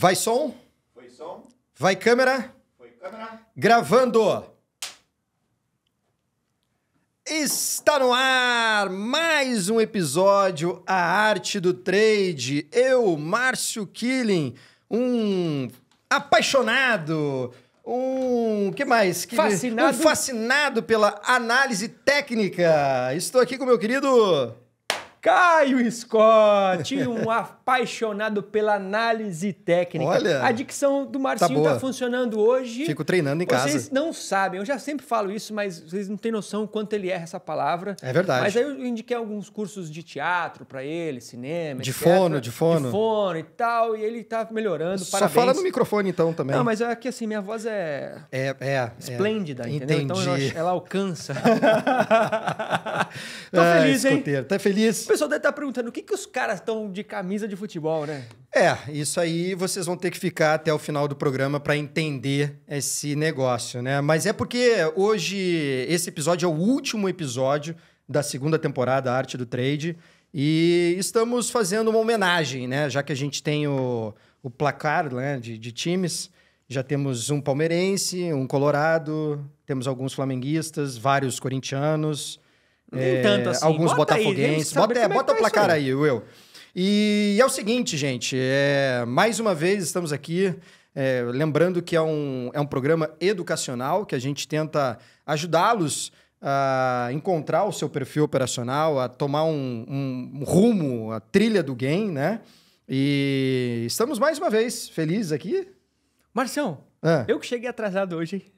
Vai som? Foi som. Vai câmera? Foi câmera. Gravando. Está no ar mais um episódio A Arte do Trade. Eu, Márcio Killing, um apaixonado, um que mais? Fascinado. Um fascinado pela análise técnica. Estou aqui com meu querido Caio Scott, um apaixonado pela análise técnica. Olha, a dicção do Marcinho tá, tá, funcionando hoje. Fico treinando em vocês casa. Vocês não sabem, eu já sempre falo isso, mas vocês não têm noção quanto ele erra essa palavra. É verdade. Mas aí eu indiquei alguns cursos de teatro para ele, cinema, De etc. fono, de fono. De fono e tal, e ele tá melhorando, Só parabéns. fala no microfone então também. Não, mas é que assim, minha voz é... É, é. Esplêndida, é. entendeu? Entendi. Então ela alcança. Tô feliz, é, hein? Escuteiro. Tá feliz? O pessoal deve estar perguntando o que, que os caras estão de camisa de futebol, né? É, isso aí vocês vão ter que ficar até o final do programa para entender esse negócio, né? Mas é porque hoje esse episódio é o último episódio da segunda temporada Arte do Trade e estamos fazendo uma homenagem, né? Já que a gente tem o, o placar né, de, de times, já temos um palmeirense, um colorado, temos alguns flamenguistas, vários corintianos nem é, tanto assim. Alguns bota botafoguenses. Aí, bota, é, bota o placar aí, Will. E é o seguinte, gente. É, mais uma vez estamos aqui. É, lembrando que é um, é um programa educacional que a gente tenta ajudá-los a encontrar o seu perfil operacional, a tomar um, um rumo, a trilha do game, né? E estamos mais uma vez felizes aqui. Marcião, ah. eu que cheguei atrasado hoje.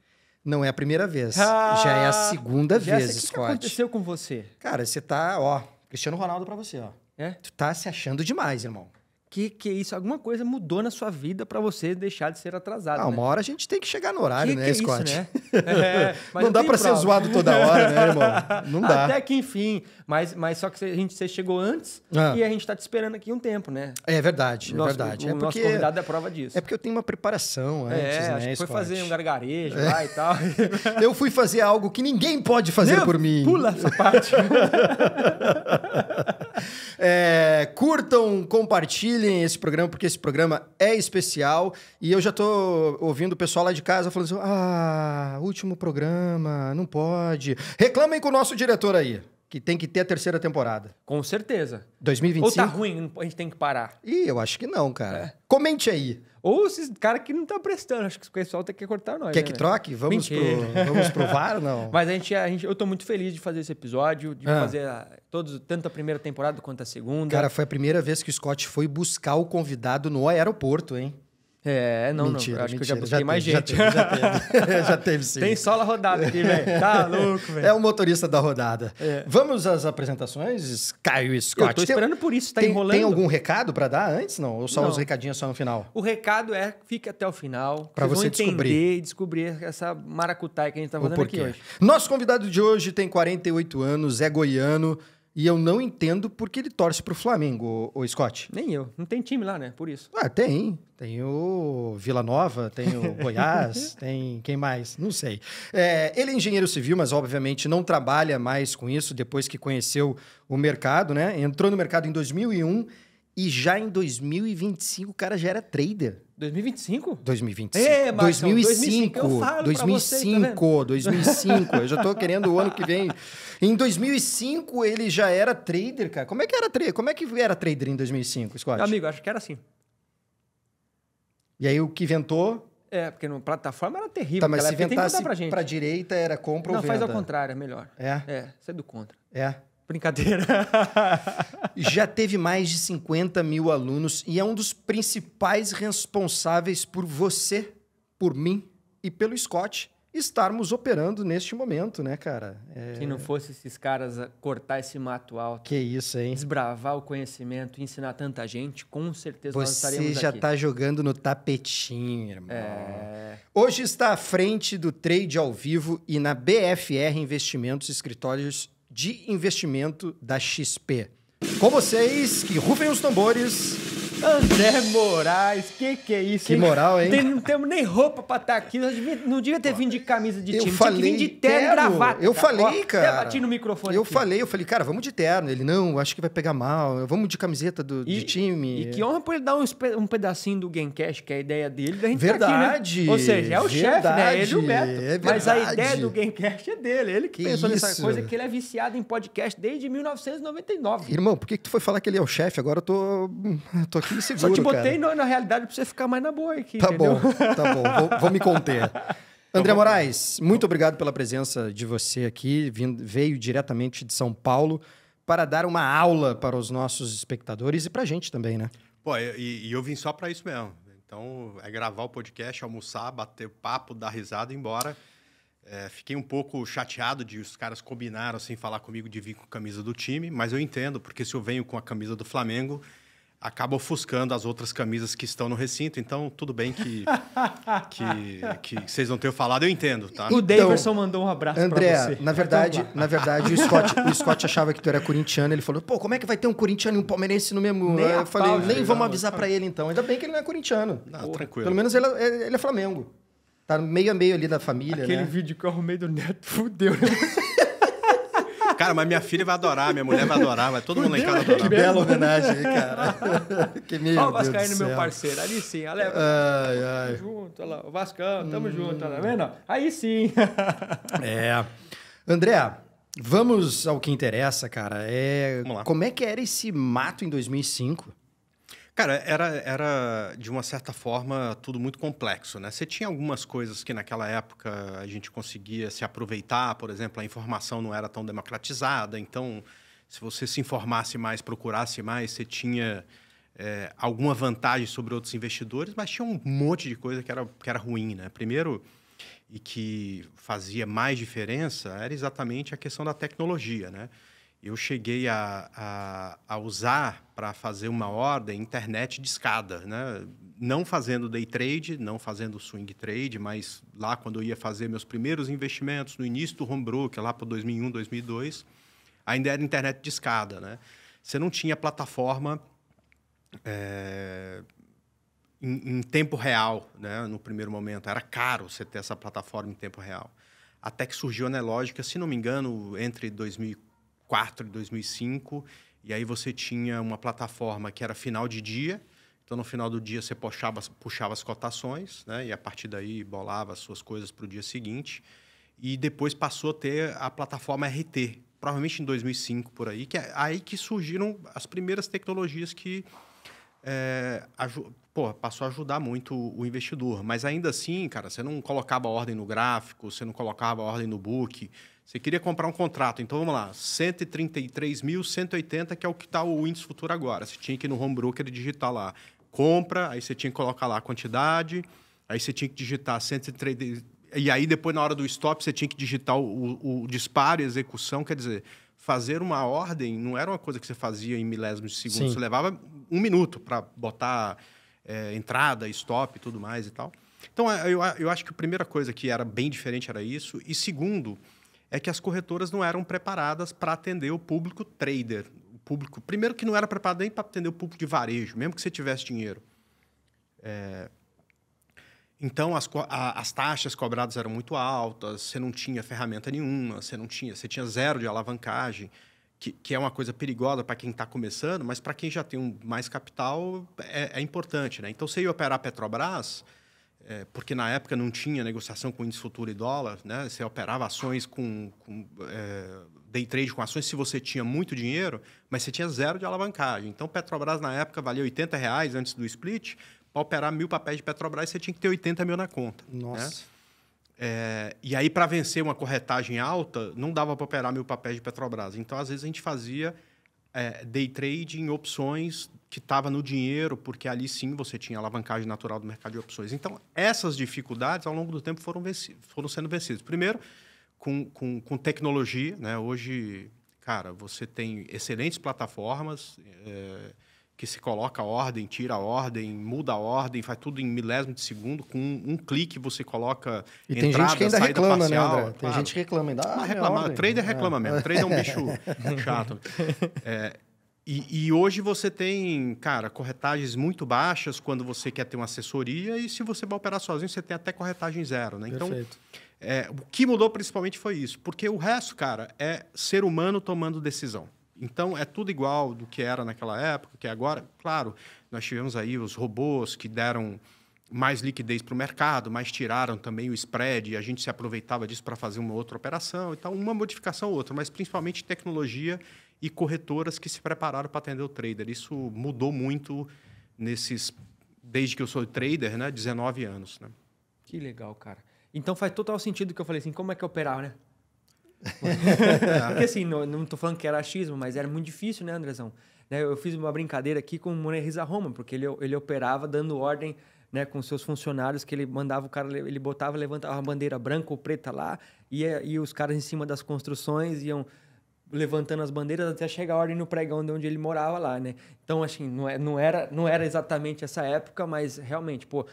Não é a primeira vez. Ah, já é a segunda vez, que Scott. O que aconteceu com você? Cara, você tá, ó, Cristiano Ronaldo para você, ó. É? Tu tá se achando demais, irmão que, que isso, alguma coisa mudou na sua vida para você deixar de ser atrasado. Ah, né? uma hora a gente tem que chegar no horário, que, né, que é Scott? Isso, né? é, não dá para ser zoado toda hora, né, irmão? Não dá. Até que enfim, mas, mas só que a gente você chegou antes ah. e a gente está te esperando aqui um tempo, né? É verdade, é nosso, é verdade. O, é porque, nosso convidado é prova disso. É porque eu tenho uma preparação é, antes, é, né, foi fazer um gargarejo é. lá e tal. eu fui fazer algo que ninguém pode fazer Meu, por mim. Pula essa parte. é, é, curtam, compartilhem esse programa, porque esse programa é especial. E eu já tô ouvindo o pessoal lá de casa falando assim: ah, último programa, não pode. Reclamem com o nosso diretor aí que tem que ter a terceira temporada. Com certeza. 2025. Ou tá ruim, a gente tem que parar. Ih, eu acho que não, cara. É. Comente aí. Ou esses cara que não tá prestando, acho que o pessoal tem que cortar nós. Quer né, que né? troque? Vamos pro, vamos pro VAR, não? Mas a gente, a gente, eu tô muito feliz de fazer esse episódio, de ah. fazer a, todos, tanto a primeira temporada quanto a segunda. Cara, foi a primeira vez que o Scott foi buscar o convidado no aeroporto, hein? É, não, mentira, não. Acho mentira. que eu já busquei já mais teve, gente. Já teve, já teve, já teve sim. Tem sola rodada aqui, velho. Tá louco, velho. É o motorista da rodada. É. Vamos às apresentações, Caio e Scott. Eu tô esperando por isso, tá tem, enrolando. Tem algum recado para dar antes, não? Ou só não. os recadinhos só no final? O recado é, fique até o final. Para você descobrir. e descobrir essa maracutaia que a gente tá fazendo aqui hoje. Nosso convidado de hoje tem 48 anos, é goiano. E eu não entendo porque ele torce pro Flamengo, o, Scott. Nem eu. Não tem time lá, né? Por isso. Ah, tem. Tem o Vila Nova, tem o Goiás, tem quem mais? Não sei. É, ele é engenheiro civil, mas obviamente não trabalha mais com isso depois que conheceu o mercado, né? Entrou no mercado em 2001 e já em 2025 o cara já era trader. 2025? 2025. É, Marcão, 2005. 2005, 2005, vocês, tá 2005. Eu já tô querendo o ano que vem. Em 2005 ele já era trader, cara. Como é que era trader? Como é que era trader em 2005, Scott? Amigo, acho que era assim. E aí o que inventou? É, porque na plataforma era terrível. Tá, mas se inventasse para direita era compra Não, ou venda. Não, faz ao contrário, é melhor. É? É, sai é do contra. É? Brincadeira. Já teve mais de 50 mil alunos e é um dos principais responsáveis por você, por mim e pelo Scott estarmos operando neste momento, né, cara? É... Se não fosse esses caras cortar esse mato alto. Que isso, hein? Desbravar o conhecimento, ensinar tanta gente, com certeza Você nós Você já está tá jogando no tapetinho, irmão. É... Hoje está à frente do trade ao vivo e na BFR Investimentos Escritórios de investimento da XP. Com vocês, que rufem os tambores. André Moraes, que que é isso? Que moral, hein? Tem, não temos nem roupa pra estar tá aqui. Nós devia, não devia ter vindo de camisa de eu time, falei, que vir de terno e gravata. Eu falei, Ó, cara. Até bati no microfone. Eu aqui. falei, eu falei, cara, vamos de terno. Ele, não, acho que vai pegar mal. Vamos de camiseta do, e, de time. E que honra por ele dar um, um pedacinho do Gamecast, que é a ideia dele, da gente Verdade. Tá aqui, né? Ou seja, é o chefe, né? Ele e o Beto. É Mas a ideia do Gamecast é dele. Ele que, que pensou isso? nessa coisa, que ele é viciado em podcast desde 1999. Irmão, por que, que tu foi falar que ele é o chefe? Agora eu tô, eu tô aqui aqui seguro, é Só te botei na, na, realidade pra você ficar mais na boa aqui, Tá entendeu? bom, tá bom. Vou, vou me conter. André então Moraes, muito obrigado pela presença de você aqui. Vindo, veio diretamente de São Paulo para dar uma aula para os nossos espectadores e para a gente também, né? Pô, e, e eu vim só para isso mesmo. Então, é gravar o podcast, almoçar, bater papo, dar risada e ir embora. É, fiquei um pouco chateado de os caras combinaram sem assim, falar comigo de vir com a camisa do time, mas eu entendo, porque se eu venho com a camisa do Flamengo, acaba ofuscando as outras camisas que estão no recinto. Então, tudo bem que, que, que vocês não tenham falado, eu entendo, tá? O Davidson então, mandou um abraço André, pra você. na verdade, então na verdade o, Scott, o Scott achava que tu era corintiano. Ele falou, pô, como é que vai ter um corintiano e um palmeirense no mesmo... Nem eu falei, pausa, né? nem vamos avisar para ele, então. Ainda bem que ele não é corintiano. pô, tranquilo. Pelo menos ele é, ele é Flamengo. Tá meio a meio ali da família, Aquele né? vídeo que eu arrumei do Neto, fudeu. Né? Cara, mas minha filha vai adorar, minha mulher vai adorar, vai todo mundo em casa né? adorar. Que bela homenagem, cara. que meu Olha o Vascaíno, meu parceiro. Ali sim, Ale. Ai, ai. Tamo junto, olha lá. O Vascão, tamo hum. junto, tá vendo? Aí sim. é. André, vamos ao que interessa, cara. É, como é que era esse mato em 2005? Cara, era, era de uma certa forma tudo muito complexo, né? Você tinha algumas coisas que naquela época a gente conseguia se aproveitar, por exemplo, a informação não era tão democratizada, então se você se informasse mais, procurasse mais, você tinha é, alguma vantagem sobre outros investidores, mas tinha um monte de coisa que era, que era ruim, né? Primeiro, e que fazia mais diferença, era exatamente a questão da tecnologia, né? eu cheguei a, a, a usar para fazer uma ordem internet de escada, né? Não fazendo day trade, não fazendo swing trade, mas lá quando eu ia fazer meus primeiros investimentos no início do home broker, lá para 2001, 2002, ainda era internet de escada, né? Você não tinha plataforma é, em, em tempo real, né? No primeiro momento era caro você ter essa plataforma em tempo real. Até que surgiu a Nelogica, se não me engano, entre 2004 2004 de 2005. E aí você tinha uma plataforma que era final de dia. Então, no final do dia, você puxava, puxava as cotações, né? E a partir daí bolava as suas coisas para o dia seguinte. E depois passou a ter a plataforma RT, provavelmente em 2005 por aí, que é aí que surgiram as primeiras tecnologias que é, pô, passou a ajudar muito o investidor. Mas ainda assim, cara, você não colocava ordem no gráfico, você não colocava ordem no book, você queria comprar um contrato, então vamos lá, 133.180, que é o que está o índice futuro agora. Você tinha que ir no home broker e digitar lá compra, aí você tinha que colocar lá a quantidade, aí você tinha que digitar 133. E aí depois, na hora do stop, você tinha que digitar o, o, o disparo e execução. Quer dizer, fazer uma ordem não era uma coisa que você fazia em milésimos de segundo. Sim. Você levava um minuto para botar é, entrada, stop e tudo mais e tal. Então, eu, eu acho que a primeira coisa que era bem diferente era isso. E segundo, é que as corretoras não eram preparadas para atender o público trader. O público, primeiro que não era preparado nem para atender o público de varejo, mesmo que você tivesse dinheiro. É... Então, as, a, as taxas cobradas eram muito altas, você não tinha ferramenta nenhuma, você não tinha, você tinha zero de alavancagem, que, que é uma coisa perigosa para quem está começando, mas para quem já tem um, mais capital é, é importante. Né? Então, você ia operar a Petrobras, é, porque na época não tinha negociação com índice futuro e dólar, né? Você operava ações com, com é, day trade com ações se você tinha muito dinheiro, mas você tinha zero de alavancagem. Então, Petrobras na época valia 80 reais antes do split. Para operar mil papéis de Petrobras, você tinha que ter 80 mil na conta. Né? Nossa. Né? É, e aí, para vencer uma corretagem alta, não dava para operar mil papéis de Petrobras. Então, às vezes, a gente fazia é, day trade em opções que estava no dinheiro, porque ali sim você tinha alavancagem natural do mercado de opções. Então, essas dificuldades, ao longo do tempo, foram, venci foram sendo vencidas. Primeiro, com, com, com tecnologia. Né? Hoje, cara, você tem excelentes plataformas. É que se coloca a ordem, tira a ordem, muda a ordem, faz tudo em milésimo de segundo, com um, um clique você coloca e entrada, tem gente que ainda reclama, né, parcial, Né, Tem claro. gente que reclama ainda. Ah, é reclama, trader reclama é. mesmo, trader é um bicho chato. É, e, e, hoje você tem, cara, corretagens muito baixas quando você quer ter uma assessoria e se você vai operar sozinho, você tem até corretagem zero, né? Então, é, o que mudou principalmente foi isso, porque o resto, cara, é ser humano tomando decisão. Então, é tudo igual do que era naquela época, que é agora. Claro, nós tivemos aí os robôs que deram mais liquidez para o mercado, mas tiraram também o spread e a gente se aproveitava disso para fazer uma outra operação e tal, uma modificação ou outra, mas principalmente tecnologia e corretoras que se prepararam para atender o trader. Isso mudou muito nesses desde que eu sou trader, né, 19 anos, né? Que legal, cara. Então faz total sentido que eu falei assim, como é que eu é operava, né? Porque assim, não, não tô falando que era achismo, mas era muito difícil, né, Andrezão? Né, eu fiz uma brincadeira aqui com o Moneriza Roma, porque ele, ele operava dando ordem né, com seus funcionários, que ele mandava o cara, ele botava, levantava a bandeira branca ou preta lá, e, e os caras em cima das construções iam levantando as bandeiras até chegar a ordem no pregão de onde ele morava lá, né? Então, assim, não, é, não, era, não era exatamente essa época, mas realmente, pô,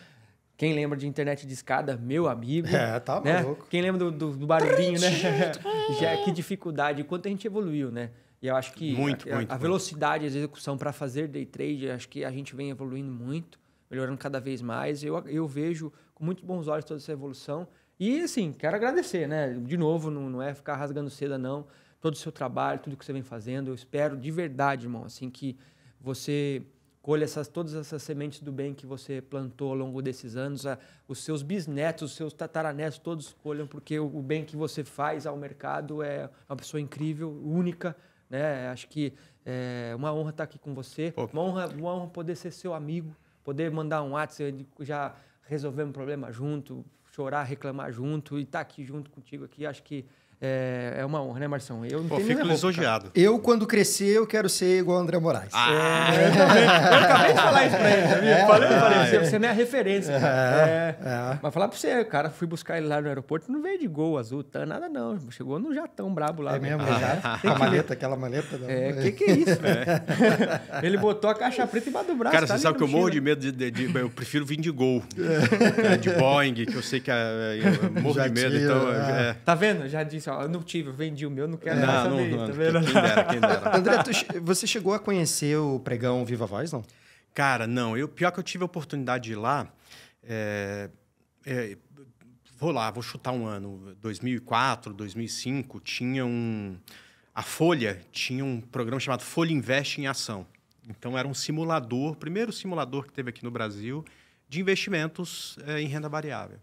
quem lembra de internet de escada, meu amigo. É, tá né? Quem lembra do, do, do barulhinho, né? É. Já que dificuldade, quanto a gente evoluiu, né? E eu acho que muito, a, muito, a velocidade de execução para fazer day trade, acho que a gente vem evoluindo muito, melhorando cada vez mais. Eu, eu vejo com muito bons olhos toda essa evolução. E, assim, quero agradecer, né? De novo, não, não é ficar rasgando seda, não. Todo o seu trabalho, tudo que você vem fazendo. Eu espero de verdade, irmão, assim, que você colha essas, todas essas sementes do bem que você plantou ao longo desses anos. A, os seus bisnetos, os seus tataranetos, todos colham, porque o, o, bem que você faz ao mercado é uma pessoa incrível, única. Né? Acho que é uma honra estar aqui com você. Uma honra, uma honra poder ser seu amigo, poder mandar um WhatsApp, já resolver um problema junto, chorar, reclamar junto e estar aqui junto contigo aqui. Acho que é, é uma honra, né, Marção? Eu não Pô, fico lisonjeado. Eu, quando crescer, eu quero ser igual o André Moraes. Ah, é. eu, eu acabei de falar isso pra ele, É, falei, falei, ah, você, é. você não é a referência. É, é. é, Mas falar pra você, cara, fui buscar ele lá no aeroporto, não veio de gol azul, tá, nada não. Chegou no jatão brabo lá. É mesmo, já? Ah. A maleta, aquela maleta. O né? É, que que é isso? ele botou a caixa preta embaixo do braço. Cara, tá você sabe que eu morro de medo de, de, de, Eu prefiro vir de gol. de Boeing, que eu sei que é, eu morro de medo, então... Tá vendo? Já disse assim, ó, eu não tive, eu vendi o meu, não quero não, não, saber, não, tá vendo? Quem dera, quem dera. André, tu, você chegou a conhecer o pregão Viva Voz, não? Cara, não. Eu, pior que eu tive a oportunidade de ir lá... É, é, vou lá, vou chutar um ano, 2004, 2005, tinha um... A Folha tinha um programa chamado Folha Investe em Ação. Então, era um simulador, primeiro simulador que teve aqui no Brasil, de investimentos é, em renda variável.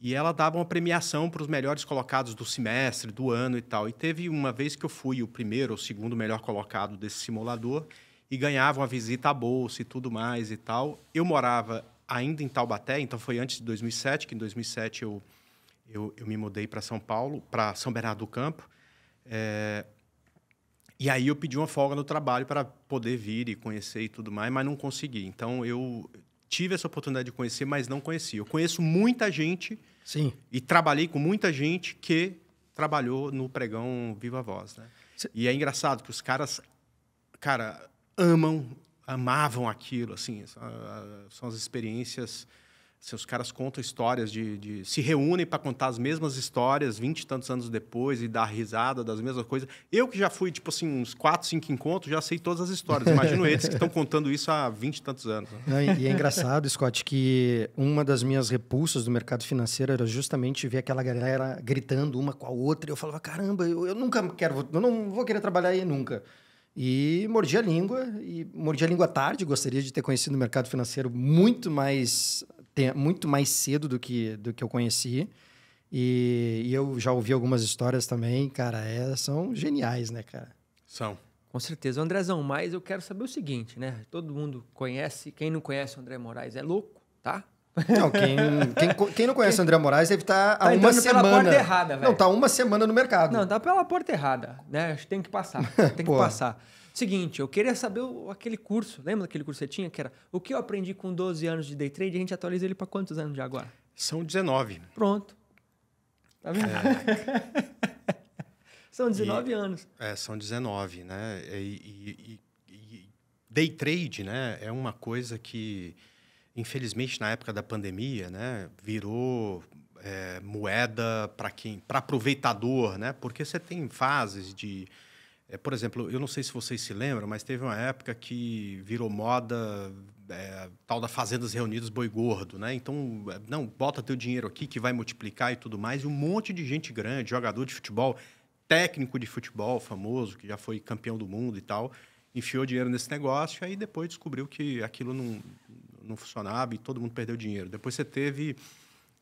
E ela dava uma premiação para os melhores colocados do semestre, do ano e tal. E teve uma vez que eu fui o primeiro ou segundo melhor colocado desse simulador e ganhava uma visita à bolsa e tudo mais e tal. Eu morava ainda em Taubaté, então foi antes de 2007, que em 2007 eu, eu, eu me mudei para São Paulo, para São Bernardo do Campo. É... E aí eu pedi uma folga no trabalho para poder vir e conhecer e tudo mais, mas não consegui. Então eu tive essa oportunidade de conhecer, mas não conheci. Eu conheço muita gente Sim. e trabalhei com muita gente que trabalhou no pregão Viva Voz, né? E é engraçado que os caras, cara, amam, amavam aquilo, assim, são ah, as experiências seus caras contam histórias de. de se reúnem para contar as mesmas histórias vinte e tantos anos depois e dar risada das mesmas coisas. Eu que já fui, tipo assim, uns quatro, cinco encontros, já sei todas as histórias. Imagino eles que estão contando isso há vinte e tantos anos. Né? Não, e é engraçado, Scott, que uma das minhas repulsas do mercado financeiro era justamente ver aquela galera gritando uma com a outra. E eu falava, caramba, eu, eu nunca quero, eu não vou querer trabalhar aí nunca. E mordi a língua, e mordi a língua tarde. Gostaria de ter conhecido o mercado financeiro muito mais muito mais cedo do que, do que eu conheci. E, e, eu já ouvi algumas histórias também, cara, é, são geniais, né, cara? São. Com certeza. Andrezão, mas eu quero saber o seguinte, né? Todo mundo conhece, quem não conhece o André Moraes é louco, tá? Não, quem, quem, quem não conhece quem, o André Moraes deve estar tá há tá uma semana. Pela porta errada, Não, tá uma semana no mercado. Não, tá pela porta errada, né? Tem que passar. Tem que passar. Seguinte, eu queria saber o, aquele curso, lembra daquele curso que você tinha, que era o que eu aprendi com 12 anos de day trade, a gente atualiza ele para quantos anos de agora? São 19. Pronto. Tá vendo? É. são 19 e, anos. É, são 19, né? E, e, e, day trade, né, é uma coisa que, infelizmente, na época da pandemia, né, virou é, moeda para quem, para aproveitador, né? Porque você tem fases de é, por exemplo, eu não sei se vocês se lembram, mas teve uma época que virou moda é, tal da Fazendas Reunidas Boi Gordo, né? Então, é, não, bota teu dinheiro aqui que vai multiplicar e tudo mais. E um monte de gente grande, jogador de futebol, técnico de futebol famoso, que já foi campeão do mundo e tal, enfiou dinheiro nesse negócio e aí depois descobriu que aquilo não, não funcionava e todo mundo perdeu dinheiro. Depois você teve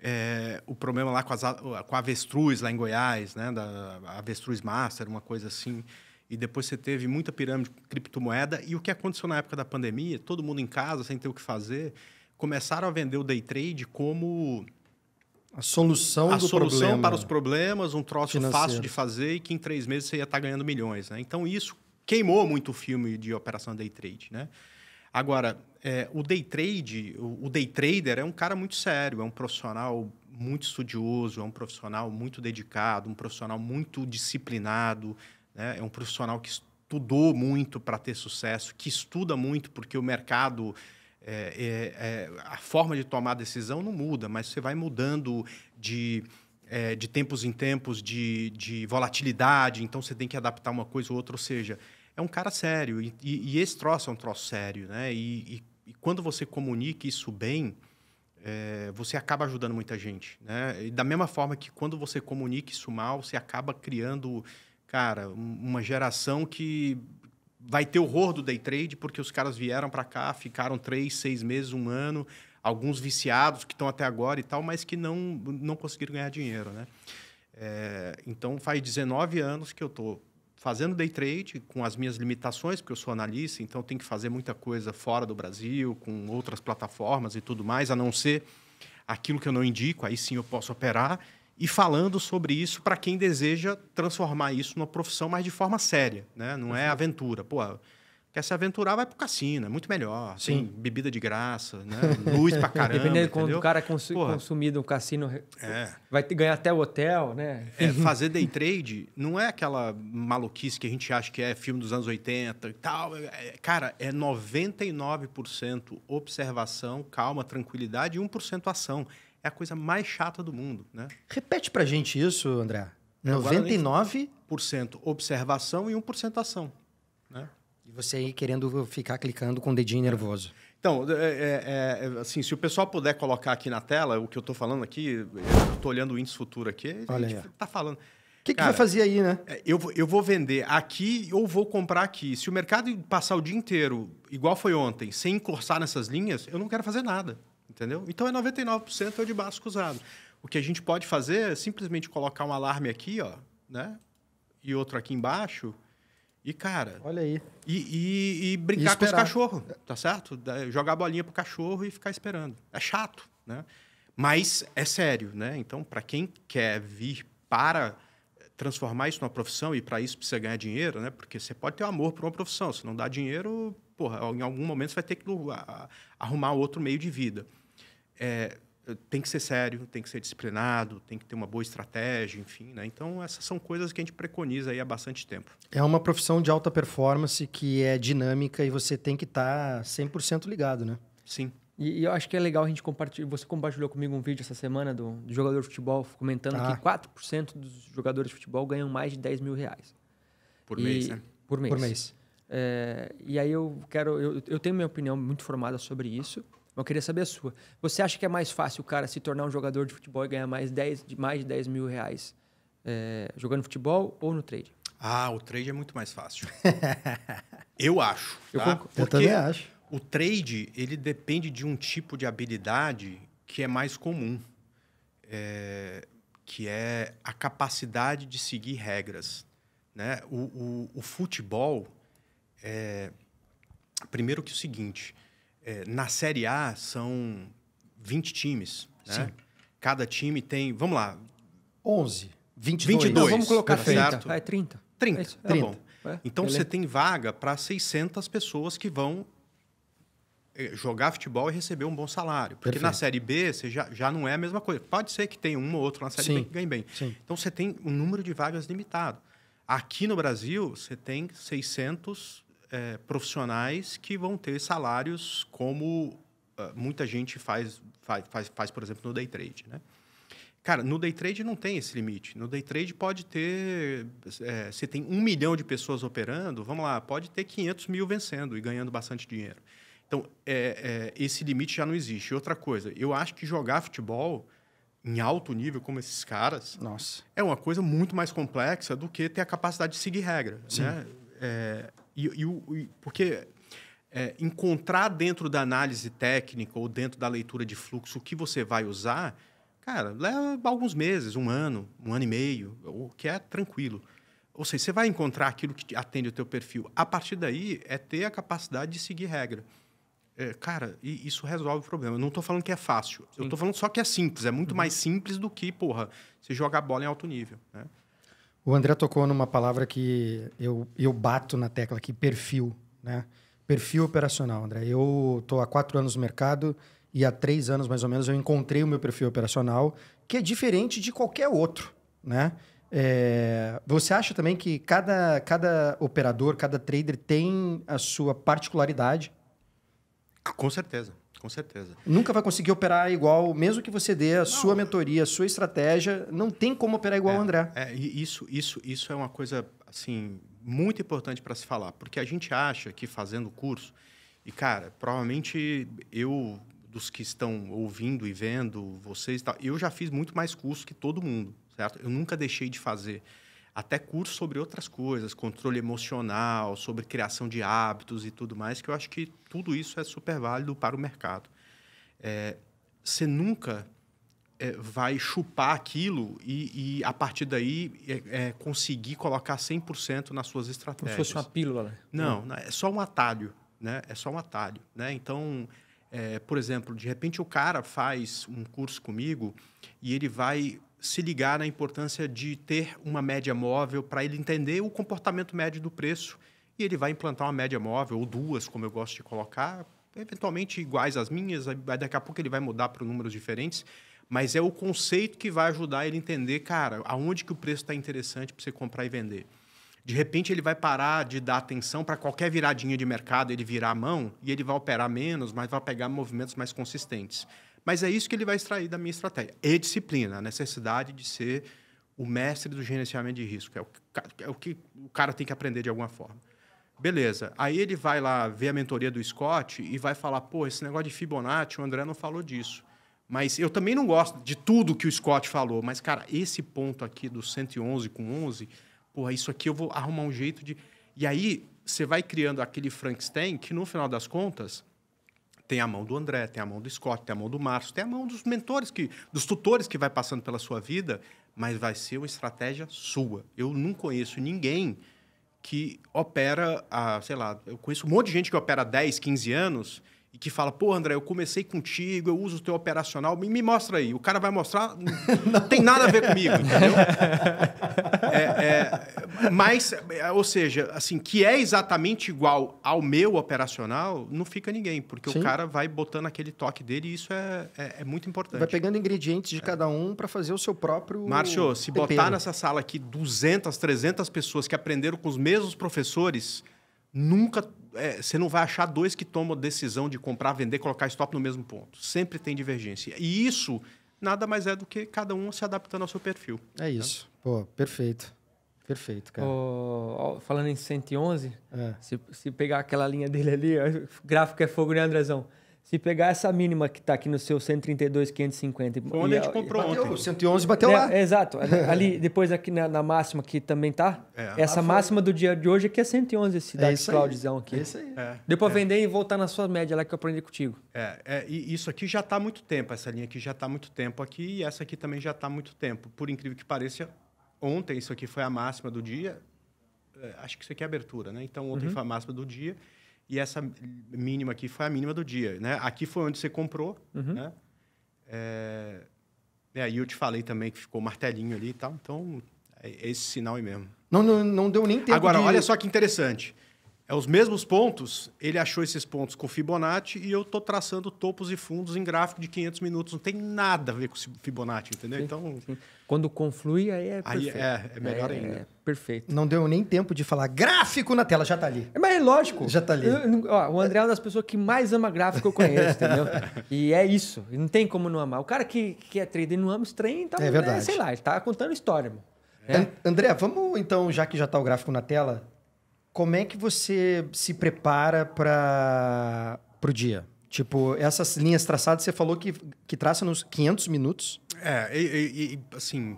é, o problema lá com, as, com a avestruz lá em Goiás, né? Da a avestruz master, uma coisa assim e depois você teve muita pirâmide criptomoeda. E o que aconteceu na época da pandemia, todo mundo em casa, sem ter o que fazer, começaram a vender o day trade como. A solução a do solução problema para os problemas, um troço financeiro. fácil de fazer e que em três meses você ia estar tá ganhando milhões. Né? Então, isso queimou muito o filme de Operação Day Trade. Né? Agora, é, o day trade, o, o day trader é um cara muito sério, é um profissional muito estudioso, é um profissional muito dedicado, um profissional muito disciplinado, né? é um profissional que estudou muito para ter sucesso, que estuda muito porque o mercado é, é, é, a forma de tomar decisão não muda, mas você vai mudando de, é, de tempos em tempos, de, de, volatilidade, então você tem que adaptar uma coisa ou outra. Ou seja, é um cara sério. E, e, e esse troço é um troço sério. Né? E, e quando você comunica isso bem, é, você acaba ajudando muita gente. Né? da mesma forma que quando você comunica isso mal, você acaba criando cara, uma geração que vai ter horror do day trade, porque os caras vieram para cá, ficaram três, seis meses, um ano, alguns viciados que estão até agora e tal, mas que não, não conseguiram ganhar dinheiro, né? É, então, faz 19 anos que eu estou fazendo day trade com as minhas limitações, porque eu sou analista, então tenho que fazer muita coisa fora do Brasil, com outras plataformas e tudo mais, a não ser aquilo que eu não indico, aí sim eu posso operar e falando sobre isso para quem deseja transformar isso numa profissão, mas de forma séria, né? Não é uhum. aventura. Pô, quer se aventurar, vai pro cassino, é muito melhor. Sim. Tem bebida de graça, né? Luz pra caramba. Dependendo quando o cara cons Porra. consumir no cassino, é. vai ganhar até o hotel, né? É, fazer day trade não é aquela maluquice que a gente acha que é filme dos anos 80 e tal. É, é, cara, é 99% observação, calma, tranquilidade e 1% ação é a coisa mais chata do mundo, né? Repete pra gente isso, André. 99% é, observação e 1% ação, né? E você aí querendo ficar clicando com o dedinho nervoso. Então, é, é, é, é assim, se o pessoal puder colocar aqui na tela o que eu estou falando aqui, eu estou olhando o índice futuro aqui, Olha a gente está falando. O que, que Cara, vai fazer aí, né? É, eu, eu vou vender aqui ou vou comprar aqui. Se o mercado passar o dia inteiro, igual foi ontem, sem encorçar nessas linhas, eu não quero fazer nada. Entendeu? Então é 99% é o de básico usado. O que a gente pode fazer é simplesmente colocar um alarme aqui, ó, né? E outro aqui embaixo. E, cara. Olha aí. E, e, e brincar e com os cachorros, tá certo? Jogar a bolinha pro cachorro e ficar esperando. É chato, né? Mas é sério, né? Então, para quem quer vir para transformar isso numa profissão e para isso precisa ganhar dinheiro, né? Porque você pode ter amor por uma profissão, se não dá dinheiro, porra, em algum momento você vai ter que uh, arrumar outro meio de vida. É, tem que ser sério, tem que ser disciplinado, tem que ter uma boa estratégia, enfim, né? Então, essas são coisas que a gente preconiza aí há bastante tempo. É uma profissão de alta performance que é dinâmica e você tem que estar tá 100% ligado, né? Sim. E, e, eu acho que é legal a gente compartilhar. Você compartilhou comigo um vídeo essa semana do, do jogador de futebol comentando ah. que 4% dos jogadores de futebol ganham mais de 10 mil reais. Por e, mês, né? Por mês. Por mês. É, e aí eu quero. Eu, eu tenho minha opinião muito formada sobre isso. Mas eu queria saber a sua. Você acha que é mais fácil o cara se tornar um jogador de futebol e ganhar mais, 10, de, mais de 10 mil reais é, jogando futebol ou no trade? Ah, o trade é muito mais fácil. eu acho. Tá? Eu, concordo. Porque eu também acho. O trade, ele depende de um tipo de habilidade que é mais comum, é, que é a capacidade de seguir regras. Né? O, o, o futebol, é, primeiro que o seguinte, é, na Série A são 20 times, né? Sim. Cada time tem, vamos lá... 11. 22. 22 Não, vamos colocar certo? É 30. 30, é tá 30. bom. É, então, beleza. você tem vaga para 600 pessoas que vão é, jogar futebol e receber um bom salário. Porque Perfeito. na Série B, você já, já não é a mesma coisa. Pode ser que tenha um ou outro na Série Sim. B que ganhe bem. Sim. Então, você tem um número de vagas limitado. Aqui no Brasil, você tem 600 é, profissionais que vão ter salários como uh, muita gente faz, faz, faz, faz, por exemplo, no day trade, né? Cara, no day trade não tem esse limite. No day trade pode ter. É, se tem um milhão de pessoas operando, vamos lá, pode ter 500 mil vencendo e ganhando bastante dinheiro. Então, é, é, esse limite já não existe. Outra coisa, eu acho que jogar futebol em alto nível, como esses caras, Nossa. é uma coisa muito mais complexa do que ter a capacidade de seguir regra. Sim. Né? É, e, e, e porque é, encontrar dentro da análise técnica ou dentro da leitura de fluxo o que você vai usar, cara, leva alguns meses, um ano, um ano e meio, o que é tranquilo. Ou seja, você vai encontrar aquilo que atende o teu perfil. A partir daí é ter a capacidade de seguir regra. É, cara, isso resolve o problema. Eu não estou falando que é fácil. Sim. Eu estou falando só que é simples. É muito uhum. mais simples do que, porra, você jogar bola em alto nível. Né? O André tocou numa palavra que eu, eu bato na tecla aqui, perfil, né? Perfil operacional, André. Eu estou há quatro anos no mercado e há três anos, mais ou menos, eu encontrei o meu perfil operacional, que é diferente de qualquer outro, né? É, você acha também que cada, cada operador, cada trader tem a sua particularidade? Com certeza. Com certeza. Nunca vai conseguir operar igual, mesmo que você dê a não. sua mentoria, a sua estratégia, não tem como operar igual é, o André. É, isso, isso, isso é uma coisa assim muito importante para se falar, porque a gente acha que fazendo curso e cara, provavelmente eu dos que estão ouvindo e vendo vocês, eu já fiz muito mais curso que todo mundo, certo? Eu nunca deixei de fazer até curso sobre outras coisas, controle emocional, sobre criação de hábitos e tudo mais, que eu acho que tudo isso é super válido para o mercado. É, você nunca é, vai chupar aquilo e, e a partir daí é, é conseguir colocar 100% nas suas estratégias. Como se fosse uma pílula. Né? Não, é só um atalho. Né? É só um atalho. Né? Então, é, por exemplo, de repente o cara faz um curso comigo e ele vai se ligar na importância de ter uma média móvel para ele entender o comportamento médio do preço e ele vai implantar uma média móvel ou duas, como eu gosto de colocar, eventualmente iguais às minhas, daqui a pouco ele vai mudar para números diferentes, mas é o conceito que vai ajudar ele a entender, cara, aonde que o preço está interessante para você comprar e vender. De repente ele vai parar de dar atenção para qualquer viradinha de mercado, ele virar a mão e ele vai operar menos, mas vai pegar movimentos mais consistentes. Mas é isso que ele vai extrair da minha estratégia. E disciplina, a necessidade de ser o mestre do gerenciamento de risco. É o, é o que o cara tem que aprender de alguma forma. Beleza. Aí ele vai lá ver a mentoria do Scott e vai falar: pô, esse negócio de Fibonacci, o André não falou disso. Mas eu também não gosto de tudo que o Scott falou. Mas, cara, esse ponto aqui do 111 com 11, porra, isso aqui eu vou arrumar um jeito de. E aí você vai criando aquele Frankenstein que, no final das contas, tem a mão do André, tem a mão do Scott, tem a mão do Márcio, tem a mão dos mentores, que, dos tutores que vai passando pela sua vida, mas vai ser uma estratégia sua. Eu não conheço ninguém que opera, a, sei lá, eu conheço um monte de gente que opera 10, 15 anos e que fala, pô, André, eu comecei contigo, eu uso o teu operacional, me, me mostra aí. O cara vai mostrar, não tem nada a ver comigo, entendeu? é, é, mas, é, ou seja, assim, que é exatamente igual ao meu operacional, não fica ninguém, porque Sim. o cara vai botando aquele toque dele e isso é, é, é muito importante. Vai pegando ingredientes de é. cada um para fazer o seu próprio. Márcio, se tempero. botar nessa sala aqui 200, 300 pessoas que aprenderam com os mesmos professores Nunca. É, você não vai achar dois que tomam a decisão de comprar, vender, colocar stop no mesmo ponto. Sempre tem divergência. E isso nada mais é do que cada um se adaptando ao seu perfil. É né? isso. Tá? Pô, perfeito. Perfeito, cara. Oh, falando em 111, é. se, se pegar aquela linha dele ali, o gráfico é fogo, né, Andrezão? Se pegar essa mínima que está aqui no seu 132,550... Foi onde e, a gente comprou bateu, ontem. 111 bateu né, lá. É, exato. Ali, depois aqui na, na, máxima que também tá. É, essa máxima do dia de hoje aqui é 111, esse é da Claudizão aqui. É isso aí. É, Deu para é. vender e voltar na sua média lá que eu aprendi contigo. É, e isso aqui já está há muito tempo. Essa linha aqui já está há muito tempo aqui e essa aqui também já está há muito tempo. Por incrível que pareça, ontem isso aqui foi a máxima do dia. Acho que isso aqui é abertura, né? Então, ontem uhum. foi a máxima do dia. E essa mínima aqui foi a mínima do dia, né? Aqui foi onde você comprou, uhum. né? É... é e aí eu te falei também que ficou martelinho ali e tal. Então, é esse sinal aí mesmo. Não, não, não deu nem tempo Agora, de... olha só que interessante. É os mesmos pontos, ele achou esses pontos com Fibonacci e eu estou traçando topos e fundos em gráfico de 500 minutos. Não tem nada a ver com Fibonacci, entendeu? Sim, então, sim. Quando conflui, aí é perfeito. Aí é, é melhor é, ainda. É perfeito. Não deu nem tempo de falar gráfico na tela, já está ali. Mas é lógico. Já está ali. Eu, ó, o André é uma das pessoas que mais ama gráfico que eu conheço, entendeu? E é isso. Não tem como não amar. O cara que, que é trader e não ama os trem, então, é verdade. sei lá, ele está contando história. Né? André, vamos então, já que já está o gráfico na tela como é que você se prepara para o dia? Tipo, essas linhas traçadas, você falou que, que traça nos 500 minutos. É, e, e, assim,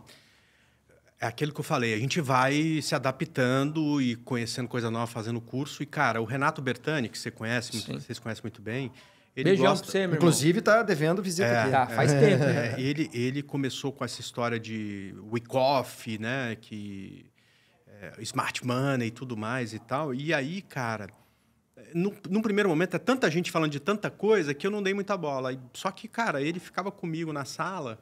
é aquilo que eu falei. A gente vai se adaptando e conhecendo coisa nova, fazendo curso. E, cara, o Renato Bertani, que você conhece, muito, vocês conhecem muito bem... Ele Beijão gosta... pra você, meu Inclusive, irmão. tá devendo visita é, aqui. Tá, faz é, tempo. Né? É, ele, ele começou com essa história de week né? Que é, smart money e tudo mais e tal. E aí, cara, é, no, num primeiro momento, é tanta gente falando de tanta coisa que eu não dei muita bola. Só que, cara, ele ficava comigo na sala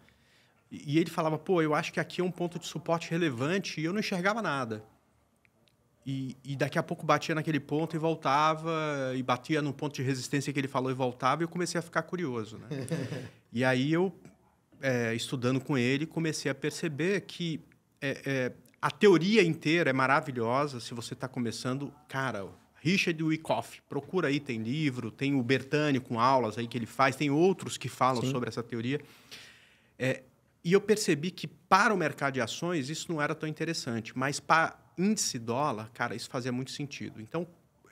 e ele falava, pô, eu acho que aqui é um ponto de suporte relevante e eu não enxergava nada. E, e, daqui a pouco batia naquele ponto e voltava, e batia no ponto de resistência que ele falou e voltava, e eu comecei a ficar curioso, né? e aí eu, é, estudando com ele, comecei a perceber que é, é, a teoria inteira é maravilhosa. Se você está começando, cara, Richard Wyckoff, procura aí, tem livro, tem o Bertani com aulas aí que ele faz, tem outros que falam Sim. sobre essa teoria. É, e eu percebi que para o mercado de ações isso não era tão interessante, mas para índice dólar, cara, isso fazia muito sentido. Então,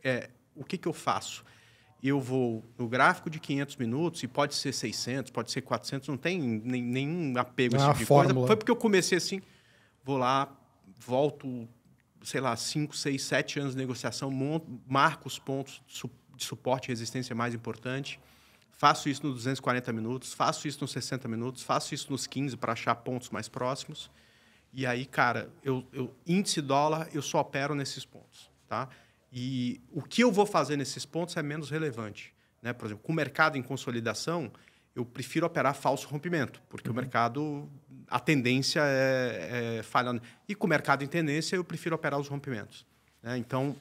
é, o que, que eu faço? Eu vou no gráfico de 500 minutos, e pode ser 600, pode ser 400, não tem nenhum apego a esse é tipo de coisa. Foi porque eu comecei assim, vou lá, volto, sei lá, 5, 6, 7 anos de negociação, monto, marco os pontos de suporte e resistência mais importante, faço isso nos 240 minutos, faço isso nos 60 minutos, faço isso nos 15 para achar pontos mais próximos. E aí, cara, eu, eu índice dólar, eu só opero nesses pontos, tá? E o que eu vou fazer nesses pontos é menos relevante, né? Por exemplo, com o mercado em consolidação, eu prefiro operar falso rompimento, porque uhum. o mercado a tendência é, é falhando. E com o mercado em tendência, eu prefiro operar os rompimentos. Né? Então,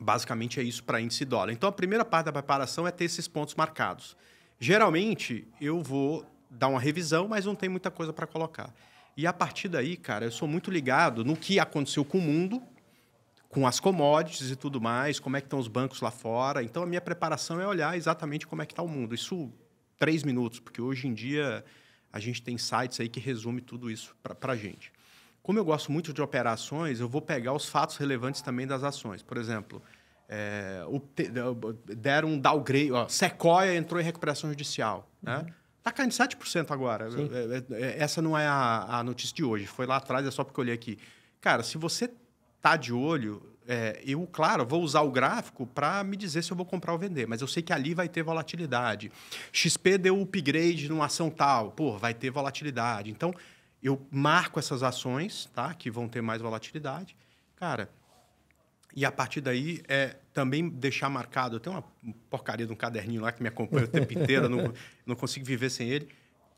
basicamente é isso para índice dólar. Então, a primeira parte da preparação é ter esses pontos marcados. Geralmente, eu vou dar uma revisão, mas não tem muita coisa para colocar. E a partir daí, cara, eu sou muito ligado no que aconteceu com o mundo, com as commodities e tudo mais, como é que estão os bancos lá fora. Então, a minha preparação é olhar exatamente como é que está o mundo. Isso, três minutos, porque hoje em dia a gente tem sites aí que resume tudo isso para a gente. Como eu gosto muito de operações, eu vou pegar os fatos relevantes também das ações. Por exemplo, é, o, deram um downgrade, ó, Sequoia entrou em recuperação judicial. Né? Uhum. Né? caindo 7% agora. É, é, é, essa não é a, a notícia de hoje, foi lá atrás, é só porque eu olhei aqui. Cara, se você tá de olho, é, eu, claro, vou usar o gráfico para me dizer se eu vou comprar ou vender, mas eu sei que ali vai ter volatilidade. XP deu upgrade numa ação tal, pô, vai ter volatilidade. Então, eu marco essas ações, tá? Que vão ter mais volatilidade. Cara, e a partir daí é também deixar marcado. Eu tenho uma porcaria de um caderninho lá que me acompanha o tempo inteiro, não, não consigo viver sem ele.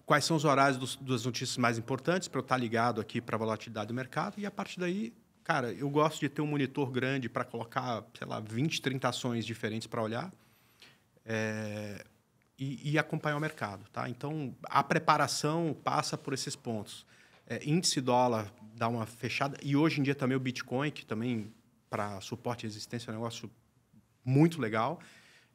Quais são os horários dos, das notícias mais importantes para eu estar tá ligado aqui para a volatilidade do mercado e a partir daí Cara, eu gosto de ter um monitor grande para colocar, sei lá, 20, 30 ações diferentes para olhar é, e, e, acompanhar o mercado, tá? Então, a preparação passa por esses pontos. É, índice dólar dá uma fechada e hoje em dia também o Bitcoin, que também para suporte e resistência é um negócio muito legal.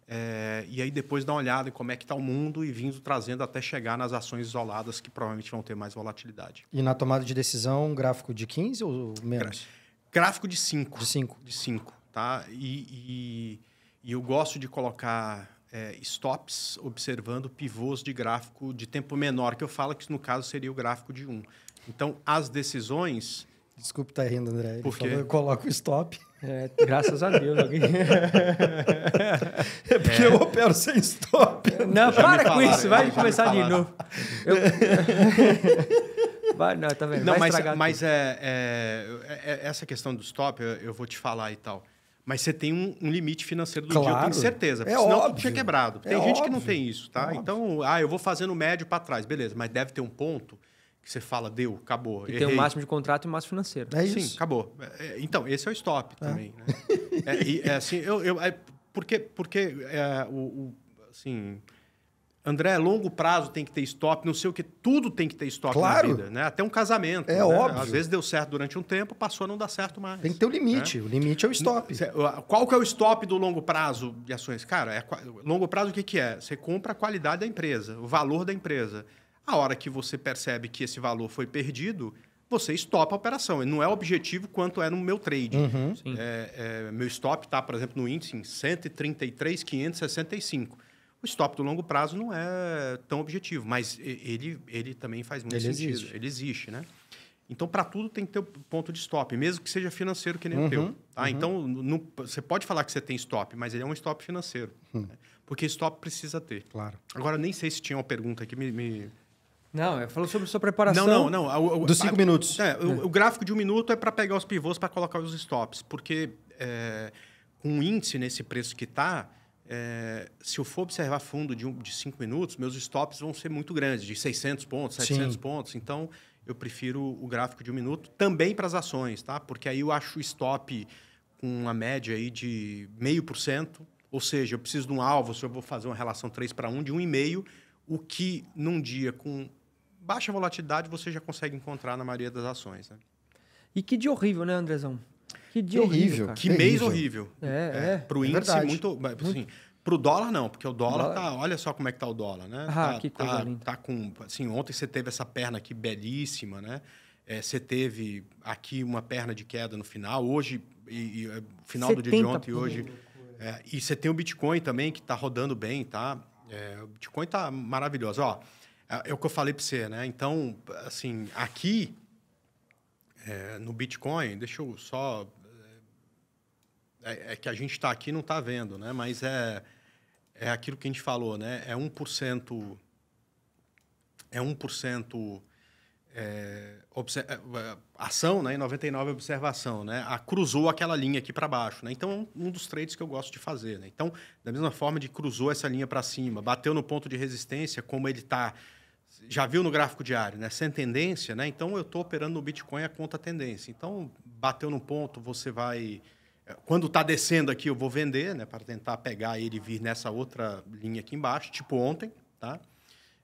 É, e aí depois dar uma olhada em como é que está o mundo e vindo trazendo até chegar nas ações isoladas que provavelmente vão ter mais volatilidade. E na tomada de decisão, gráfico de 15 ou menos? Gráfico de 5. De 5. De 5, tá? E, e, e, eu gosto de colocar é, stops observando pivôs de gráfico de tempo menor, que eu falo que no caso seria o gráfico de 1. Um. Então, as decisões Desculpe estar tá rindo, André. Por quê? eu coloco o stop. É, graças a Deus. Alguém... é porque é. eu opero sem stop. Não, já para com isso. Vai começar de novo. Eu... vai, não, tá vendo? Não, vai mas, mas é, é, é, essa questão do stop, eu, eu, vou te falar e tal. Mas você tem um, um limite financeiro do claro. dia, eu tenho certeza. É senão óbvio. tinha quebrado. Tem é gente óbvio. que não tem isso, tá? É então, ah, eu vou fazendo médio para trás. Beleza, mas deve ter um ponto que você fala, deu, acabou. E tem o máximo de contrato e o máximo financeiro. É isso. Sim, acabou. É, é, então, esse é o stop é. também. Né? é, é, assim, eu, eu, é, porque, porque é, o, o, assim, André, longo prazo tem que ter stop, não sei o que, tudo tem que ter stop claro. na vida, né? Até um casamento. É né? óbvio. Às vezes deu certo durante um tempo, passou a não dar certo mais. Tem que ter o um limite, né? o limite é o stop. Qual que é o stop do longo prazo de ações? Cara, é, longo prazo o que, que é? Você compra a qualidade da empresa, o valor da empresa a hora que você percebe que esse valor foi perdido, você stop a operação. E não é objetivo quanto é no meu trade. Uhum, é, é, meu stop está, por exemplo, no índice em 133.565. O stop do longo prazo não é tão objetivo, mas ele, ele também faz muito ele sentido. Existe. Ele existe, né? Então, para tudo tem que ter um ponto de stop, mesmo que seja financeiro que nem uhum, o teu. Uhum. Tá? Uhum. Então, você pode falar que você tem stop, mas ele é um stop financeiro. Hum. Né? Porque stop precisa ter. Claro. Agora, nem sei se tinha uma pergunta aqui, me, me... Não, falou sobre sua preparação. Não, não, não. O, Dos cinco a, minutos. É, O, é. o, gráfico de um minuto é para pegar os pivôs para colocar os stops, porque é, com o índice nesse preço que está, é, se eu for observar fundo de, um, de cinco minutos, meus stops vão ser muito grandes, de 600 pontos, 700 Sim. pontos. Então, eu prefiro o gráfico de um minuto também para as ações, tá? Porque aí eu acho o stop com uma média aí de meio por cento, ou seja, eu preciso de um alvo, se eu vou fazer uma relação 3 para 1, de 1,5, o que num dia com baixa volatilidade você já consegue encontrar na maioria das ações. Né? E que dia horrível, né, Andrezão? Que dia terrível, horrível. Cara. Que terrível. mês horrível. É, é. é. Para o é índice, verdade. muito. Assim, para o dólar, não, porque o dólar, o dólar, tá. Olha só como é que tá o dólar, né? Ah, tá, que tá, coisa tá, linda. Tá com. Assim, ontem você teve essa perna aqui belíssima, né? É, você teve aqui uma perna de queda no final, hoje, e, e é, final do dia de ontem e hoje. É, e você tem o Bitcoin também, que está rodando bem, tá? É, o Bitcoin está maravilhoso. Ó, é, é o que eu falei para você, né? Então, assim, aqui é, no Bitcoin, deixa eu só. É, é, é que a gente está aqui e não está vendo, né? Mas é, é aquilo que a gente falou, né? É 1%. É 1%. É, é, ação né, e 99 observação. Né? A cruzou aquela linha aqui para baixo. Né? Então, é um, um dos trades que eu gosto de fazer. Né? Então, da mesma forma de cruzou essa linha para cima, bateu no ponto de resistência, como ele está já viu no gráfico diário, né? Sem tendência, né? Então eu estou operando no Bitcoin a conta tendência. Então bateu num ponto, você vai eh, quando está descendo aqui eu vou vender, né? Para tentar pegar ele e vir nessa outra linha aqui embaixo, tipo ontem, tá?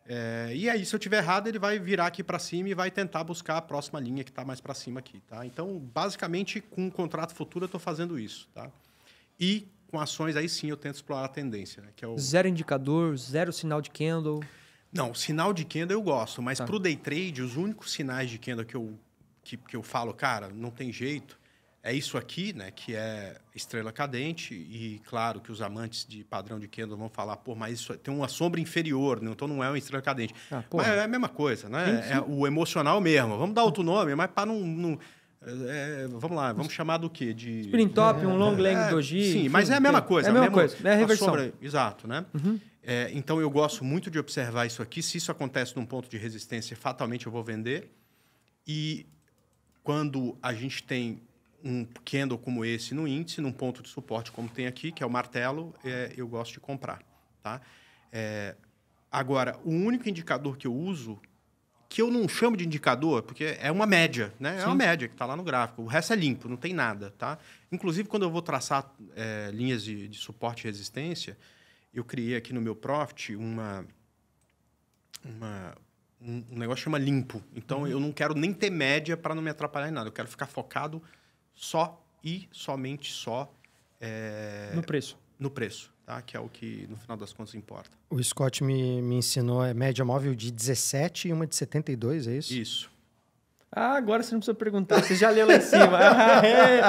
É, e aí se eu tiver errado ele vai virar aqui para cima e vai tentar buscar a próxima linha que está mais para cima aqui, tá? Então basicamente com o um contrato futuro eu estou fazendo isso, tá? E com ações aí sim eu tento explorar a tendência, né? Que é o... Zero indicador, zero sinal de candle. Não, sinal de candle eu gosto, mas tá. para o day trade, os únicos sinais de candle que eu, que, que eu falo, cara, não tem jeito, é isso aqui, né? Que é estrela cadente, e claro que os amantes de padrão de candle vão falar, pô, mas isso é, tem uma sombra inferior, né? então não é uma estrela cadente. Ah, mas é a mesma coisa, né? Sim, é sim. É o emocional mesmo. Vamos dar outro hum. nome, mas para não, É, vamos lá, vamos chamar do quê? De... sprint top, um é, long leg é, doji. Sim, enfim, mas é a mesma coisa. É a mesma, a mesma coisa, é a reversão. Sombra, exato, né? Uhum. É, então, eu gosto muito de observar isso aqui. Se isso acontece num ponto de resistência, fatalmente eu vou vender. E quando a gente tem um candle como esse no índice, num ponto de suporte como tem aqui, que é o martelo, é, eu gosto de comprar. Tá? É, agora, o único indicador que eu uso, que eu não chamo de indicador, porque é uma média, né? É uma média que está lá no gráfico. O resto é limpo, não tem nada. Tá? Inclusive, quando eu vou traçar é, linhas de, de suporte e resistência eu criei aqui no meu Profit uma, uma um negócio chama limpo. Então uhum. eu não quero nem ter média para não me atrapalhar em nada. Eu quero ficar focado só e somente só é... no preço. No preço, tá? Que é o que no final das contas importa. O Scott me, me ensinou é média móvel de 17 e uma de 72, é isso? Isso. Ah, agora você não precisa perguntar, você já leu lá em cima. Ah, é.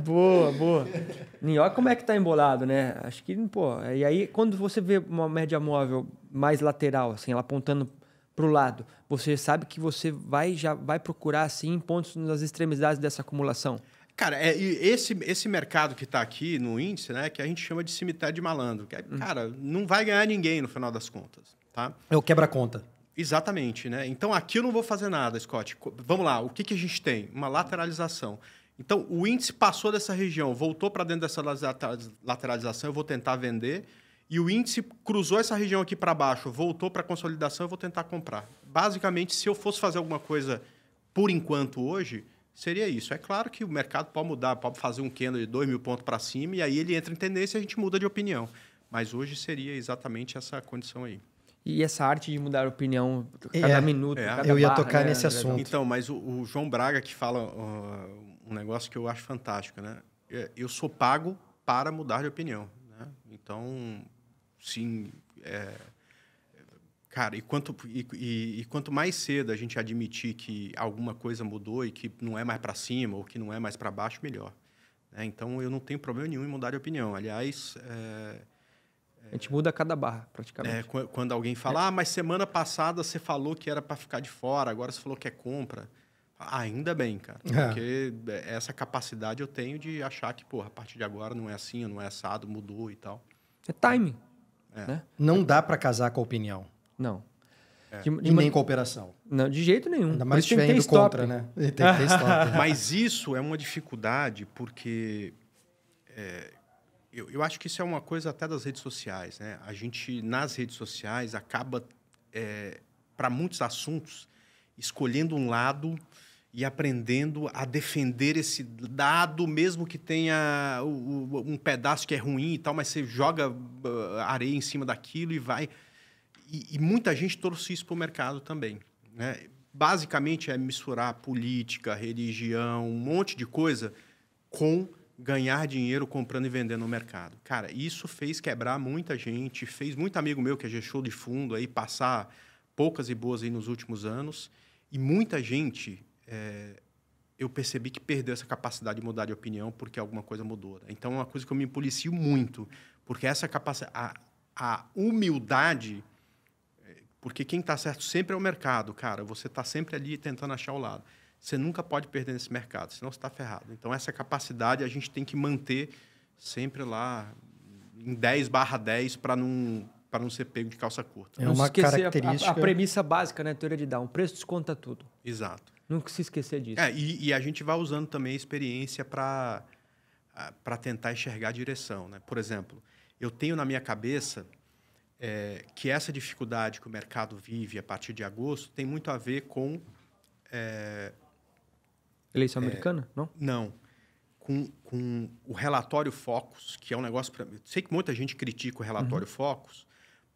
boa, boa. New como é que tá embolado, né? Acho que, pô. E aí, quando você vê uma média móvel mais lateral, assim, ela apontando pro lado, você sabe que você vai já vai procurar, assim, pontos nas extremidades dessa acumulação. Cara, é, esse, esse mercado que está aqui no índice, né, que a gente chama de cemitério de malandro. Que, é, hum. Cara, não vai ganhar ninguém no final das contas. Tá? É o quebra-conta. Exatamente, né? Então aqui eu não vou fazer nada, Scott. Vamos lá, o que, que a gente tem? Uma lateralização. Então o índice passou dessa região, voltou para dentro dessa lateralização, eu vou tentar vender. E o índice cruzou essa região aqui para baixo, voltou para consolidação, eu vou tentar comprar. Basicamente, se eu fosse fazer alguma coisa por enquanto hoje, seria isso. É claro que o mercado pode mudar, pode fazer um candle de 2 mil pontos para cima, e aí ele entra em tendência e a gente muda de opinião. Mas hoje seria exatamente essa condição aí. E essa arte de mudar a opinião cada é, minuto, é. Cada eu ia barra, tocar né? nesse assunto. Então, mas o, o João Braga que fala uh, um negócio que eu acho fantástico, né? É, eu sou pago para mudar de opinião, né? Então, sim, é, cara, e quanto e, e, e, quanto mais cedo a gente admitir que alguma coisa mudou e que não é mais para cima ou que não é mais para baixo, melhor. Né? Então, eu não tenho problema nenhum em mudar de opinião. Aliás, é, a gente muda cada barra, praticamente. É, quando alguém fala, é. ah, mas semana passada você falou que era para ficar de fora, agora você falou que é compra. Ah, ainda bem, cara. É. Porque é, essa capacidade eu tenho de achar que, porra, a partir de agora não é assim, não é assado, mudou e tal. É time. É. Né? Não dá para casar com a opinião. Não. De, de e man... nem cooperação. Não, de jeito nenhum. Ainda mais estiver indo stop. contra, né? Tem que ter stop. Né? Mas isso é uma dificuldade porque é, eu, eu, acho que isso é uma coisa até das redes sociais, né? A gente, nas redes sociais, acaba, é, para muitos assuntos, escolhendo um lado e aprendendo a defender esse dado, mesmo que tenha um pedaço que é ruim e tal, mas você joga ah, areia em cima daquilo e vai. E, e muita gente trouxe isso para o mercado também. Né? Basicamente é misturar política, religião, um monte de coisa com ganhar dinheiro comprando e vendendo no mercado. Cara, isso fez quebrar muita gente, fez muito amigo meu que é gestor de fundo aí passar poucas e boas aí nos últimos anos. E muita gente, é, eu percebi que perdeu essa capacidade de mudar de opinião porque alguma coisa mudou. Né? Então, é uma coisa que eu me policio muito, porque essa capacidade, a, a humildade, eh, porque quem está certo sempre é o mercado, cara. Você está sempre ali tentando achar o lado. Você nunca pode perder nesse mercado, senão você está ferrado. Então, essa capacidade a gente tem que manter sempre lá em 10 barra 10 para não para não ser pego de calça curta. É uma característica... A, a, premissa básica, né? teoria de Down. Preço desconta tudo. Exato. Nunca se esquecer disso. É, e, e a gente vai usando também a experiência para tentar enxergar a direção, né? Por exemplo, eu tenho na minha cabeça é, que essa dificuldade que o mercado vive a partir de agosto tem muito a ver com é, Eleição é, americana? Não? Não. Com, com o relatório Focus, que é um negócio para mim. Sei que muita gente critica o relatório uhum. Focus,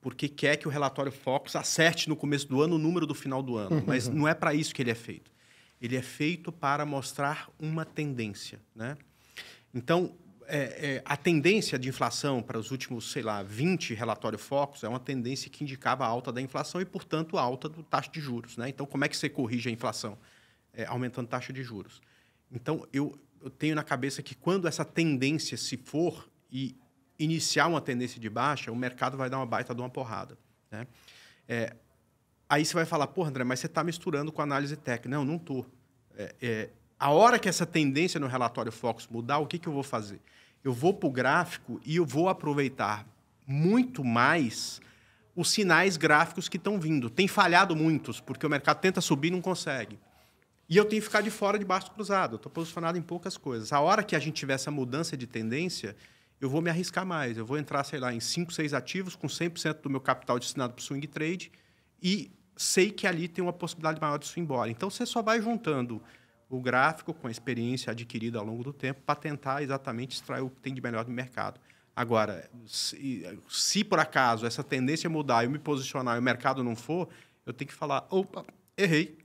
porque quer que o relatório Focus acerte no começo do ano o número do final do ano. Uhum. Mas não é para isso que ele é feito. Ele é feito para mostrar uma tendência. Né? Então, é, é, a tendência de inflação para os últimos, sei lá, 20 relatórios focos é uma tendência que indicava a alta da inflação e, portanto, a alta do taxa de juros. Né? Então, como é que você corrige a inflação? é, aumentando taxa de juros. Então, eu, eu tenho na cabeça que quando essa tendência se for e iniciar uma tendência de baixa, o mercado vai dar uma baita de uma porrada. Né? É, aí você vai falar, porra, André, mas você está misturando com análise técnica. Não, não estou. É, é, a hora que essa tendência no relatório Fox mudar, o que, que eu vou fazer? Eu vou para o gráfico e eu vou aproveitar muito mais os sinais gráficos que estão vindo. Tem falhado muitos, porque o mercado tenta subir e não consegue. E eu tenho que ficar de fora de baixo cruzado. Estou posicionado em poucas coisas. A hora que a gente tiver essa mudança de tendência, eu vou me arriscar mais. Eu vou entrar, sei lá, em 5, 6 ativos com 100% do meu capital destinado para o swing trade e sei que ali tem uma possibilidade maior de swing embora. Então, você só vai juntando o gráfico com a experiência adquirida ao longo do tempo para tentar exatamente extrair o que tem de melhor do mercado. Agora, se, se por acaso essa tendência mudar, e eu me posicionar e o mercado não for, eu tenho que falar, opa, errei,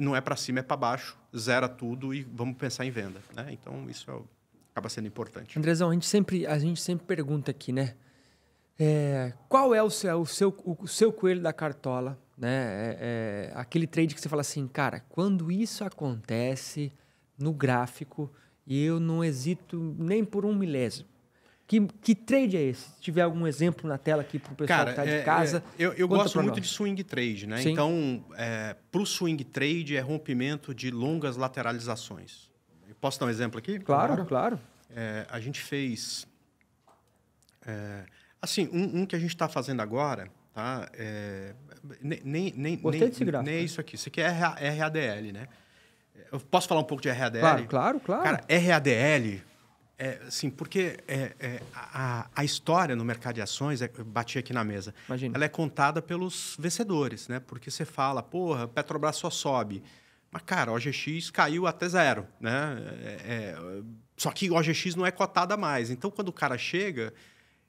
não é para cima, é para baixo, zera tudo e vamos pensar em venda. Né? Então, isso é, acaba sendo importante. Andrezão, a gente sempre, a gente sempre pergunta aqui, né? É, qual é o seu, o, seu, o seu coelho da cartola? Né? É, é aquele trade que você fala assim, cara, quando isso acontece no gráfico, eu não hesito nem por um milésimo. Que, que trade é esse? Se tiver algum exemplo na tela aqui para o pessoal Cara, que está de é, é casa. É, eu, eu gosto muito nós. de swing trade, né? Sim. Então, é, para o swing trade é rompimento de longas lateralizações. Eu posso dar um exemplo aqui? Claro, claro. claro. É, a gente fez. É, assim, um, um, que a gente está fazendo agora, tá? nem, nem, nem, Gostei desse gráfico. Nem é né? isso aqui. Isso aqui é RADL, né? Eu posso falar um pouco de RADL? Claro, claro, claro. Cara, RADL é, sim, porque é, é, a, a, história no mercado de ações, é, bati aqui na mesa, Imagina. ela é contada pelos vencedores, né? Porque você fala, porra, Petrobras só sobe. Mas, cara, o OGX caiu até zero, né? É, é, só que o OGX não é cotada mais. Então, quando o cara chega,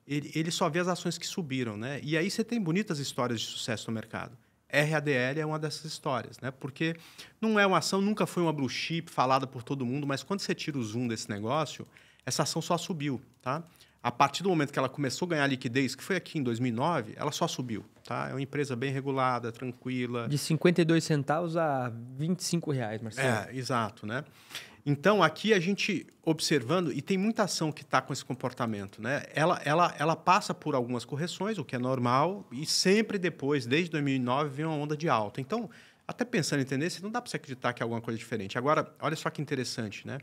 ele, ele só vê as ações que subiram, né? E aí você tem bonitas histórias de sucesso no mercado. RADL é uma dessas histórias, né? Porque não é uma ação, nunca foi uma blue chip falada por todo mundo, mas quando você tira o zoom desse negócio essa ação só subiu, tá? A partir do momento que ela começou a ganhar liquidez, que foi aqui em 2009, ela só subiu, tá? É uma empresa bem regulada, tranquila. De 52 centavos a 25 reais, Marcelo. É, exato, né? Então, aqui a gente observando, e tem muita ação que está com esse comportamento, né? Ela, ela, ela passa por algumas correções, o que é normal, e sempre depois, desde 2009, vem uma onda de alta. Então, até pensando em tendência, não dá para você acreditar que é alguma coisa diferente. Agora, olha só que interessante, né?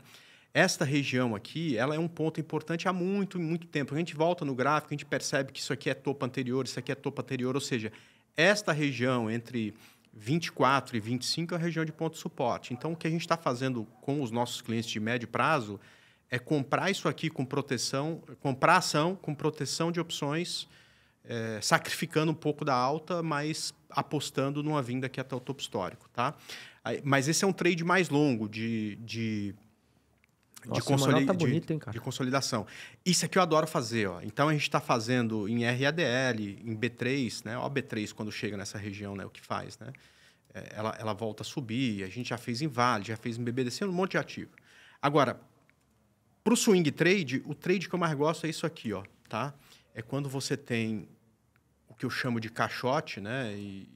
Esta região aqui, ela é um ponto importante há muito, muito tempo. A gente volta no gráfico, a gente percebe que isso aqui é topo anterior, isso aqui é topo anterior, ou seja, esta região entre 24 e 25 é a região de ponto de suporte. Então, o que a gente está fazendo com os nossos clientes de médio prazo é comprar isso aqui com proteção, comprar ação com proteção de opções, é, sacrificando um pouco da alta, mas apostando numa vinda aqui é até o topo histórico, tá? Mas esse é um trade mais longo, de, de nossa, de, consoli tá bonito, de, consolidação. Isso é que eu adoro fazer. Ó. Então, a gente está fazendo em RADL, em B3, né? Ó, B3, quando chega nessa região, né? o que faz, né? É, ela, ela volta a subir. A gente já fez em Vale, já fez em BBDC, um monte de ativo. Agora, para o swing trade, o trade que eu mais gosto é isso aqui, ó, tá? É quando você tem o que eu chamo de caixote, né? E,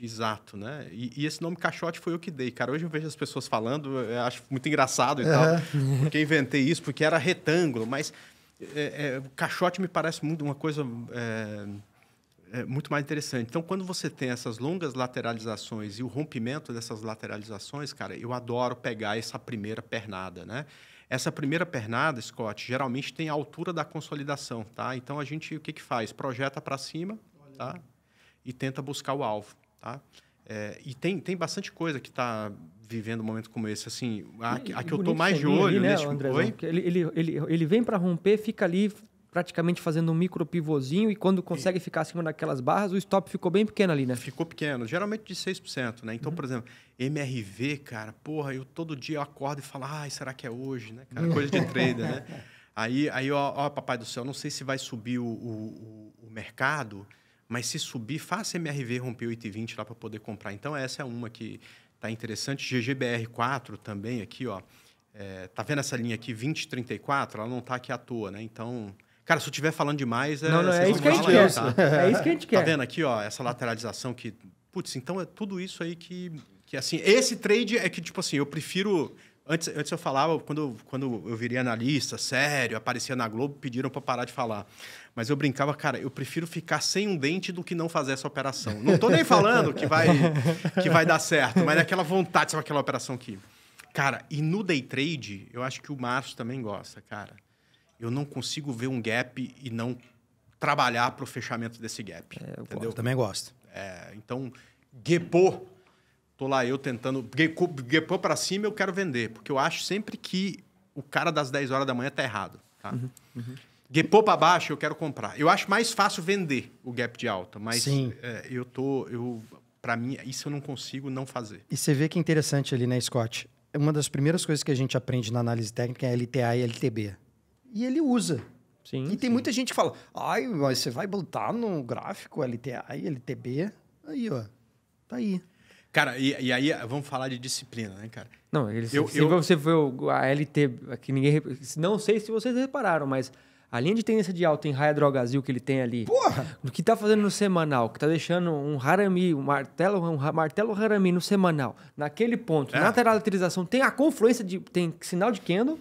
Exato, né? E, e, esse nome caixote foi eu que dei, cara. Hoje eu vejo as pessoas falando, acho muito engraçado e é. tal, porque inventei isso, porque era retângulo, mas é, é, caixote me parece muito uma coisa é, é, muito mais interessante. Então, quando você tem essas longas lateralizações e o rompimento dessas lateralizações, cara, eu adoro pegar essa primeira pernada, né? Essa primeira pernada, Scott, geralmente tem a altura da consolidação, tá? Então a gente o que que faz? Projeta para cima, Olha. tá? E tenta buscar o alvo. Tá? É, e tem, tem bastante coisa que está vivendo um momento como esse. Assim, a, a que eu estou mais de olho ali, né, nesse André, tipo, ele, ele, ele, ele vem para romper, fica ali praticamente fazendo um micro pivôzinho e quando consegue e... ficar acima daquelas barras, o stop ficou bem pequeno ali, né? Ficou pequeno, geralmente de 6%, né? Então, uhum. por exemplo, MRV, cara, porra, eu todo dia eu acordo e falo, ai, será que é hoje, né? Cara, coisa de trader, né? Aí, aí ó, ó, papai do céu, não sei se vai subir o, o, o mercado, mas se subir, faça MRV romper 8,20 lá para poder comprar. Então, essa é uma que está interessante. GGBR4 também aqui, ó. É, tá vendo essa linha aqui, 2034? Ela não está aqui à toa, né? Então... Cara, se eu estiver falando demais... É, não, não, é isso que a gente quer. Tá? É isso que a gente tá quer. Tá vendo aqui, ó, essa lateralização que... Putz, então é tudo isso aí que... Que assim, esse trade é que, tipo assim, eu prefiro Antes, antes eu falava, quando, quando eu virei analista, sério, aparecia na Globo, pediram para parar de falar. Mas eu brincava, cara, eu prefiro ficar sem um dente do que não fazer essa operação. Não tô nem falando que vai, que vai dar certo, mas é aquela vontade, sabe aquela operação que. Cara, e no day trade, eu acho que o Márcio também gosta, cara. Eu não consigo ver um gap e não trabalhar para o fechamento desse gap. É, eu entendeu? Gosto, também gosto. É, então, gapou Tô lá eu tentando. Gepou para cima, eu quero vender. Porque eu acho sempre que o cara das 10 horas da manhã tá errado. Tá? Uhum, uhum. para baixo, eu quero comprar. Eu acho mais fácil vender o gap de alta, mas é, eu tô. Eu, para mim, isso eu não consigo não fazer. E você vê que é interessante ali, né, Scott? Uma das primeiras coisas que a gente aprende na análise técnica é LTA e LTB. E ele usa. Sim, e tem sim. muita gente que fala: ai, mas você vai botar no gráfico LTA e LTB? Aí, ó. Tá aí. Cara, e, e, aí vamos falar de disciplina, né, cara? Não, ele, eu, se eu... você vê a LT, que ninguém. Não sei se vocês repararam, mas a linha de tendência de alta em raia drogazil que ele tem ali. Porra! O que tá fazendo no semanal, que tá deixando um harami, um martelo, um martelo harami no semanal, naquele ponto, é. na lateralização, tem a confluência de. Tem sinal de Kendo,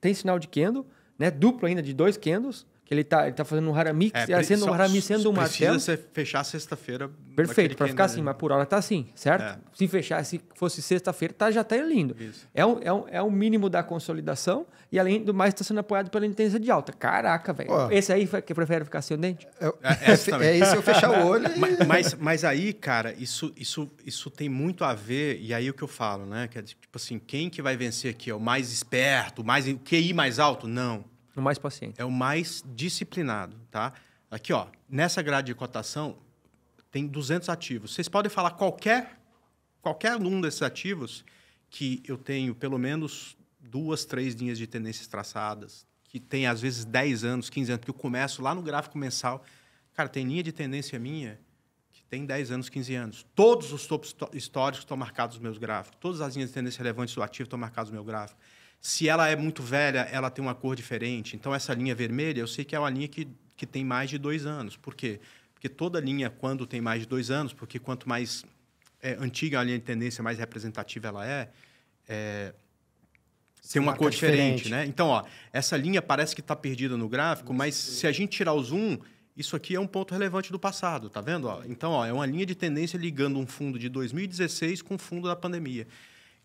tem sinal de Kendo, né? Duplo ainda de dois Kendos que ele tá, ele tá fazendo um harami, é, sendo só, um harami sendo um martelo. Precisa fechar sexta-feira. Perfeito, para ficar assim, mas por hora tá assim, certo? É. Se fechar, se fosse sexta-feira, tá, já tá lindo. Isso. É o um, é um, é um mínimo da consolidação e, além do mais, está sendo apoiado pela intensa de alta. Caraca, velho. Esse aí que prefere ficar sem o dente? É, é, eu, é, é, isso é eu fechar o olho e... mas, mas, aí, cara, isso, isso, isso tem muito a ver, e aí o que eu falo, né? Que é tipo assim, quem que vai vencer aqui? É o mais esperto, o mais, o QI mais alto? Não o mais paciente. É o mais disciplinado, tá? Aqui, ó, nessa grade de cotação tem 200 ativos. Vocês podem falar qualquer qualquer um desses ativos que eu tenho pelo menos duas, três linhas de tendências traçadas, que tem às vezes 10 anos, 15 anos, que eu começo lá no gráfico mensal. Cara, tem linha de tendência minha que tem 10 anos, 15 anos. Todos os topos históricos estão marcados nos meus gráficos. Todas as linhas de tendência relevantes do ativo estão marcadas no meu gráfico. Se ela é muito velha, ela tem uma cor diferente. Então, essa linha vermelha, eu sei que é uma linha que, que tem mais de dois anos. Por quê? Porque toda linha, quando tem mais de dois anos, porque quanto mais é, antiga a linha de tendência, mais representativa ela é, é tem uma cor diferente, diferente, né? Então, ó, essa linha parece que está perdida no gráfico, mas se a gente tirar o zoom, isso aqui é um ponto relevante do passado, tá vendo? Ó, então, ó, é uma linha de tendência ligando um fundo de 2016 com o fundo da pandemia.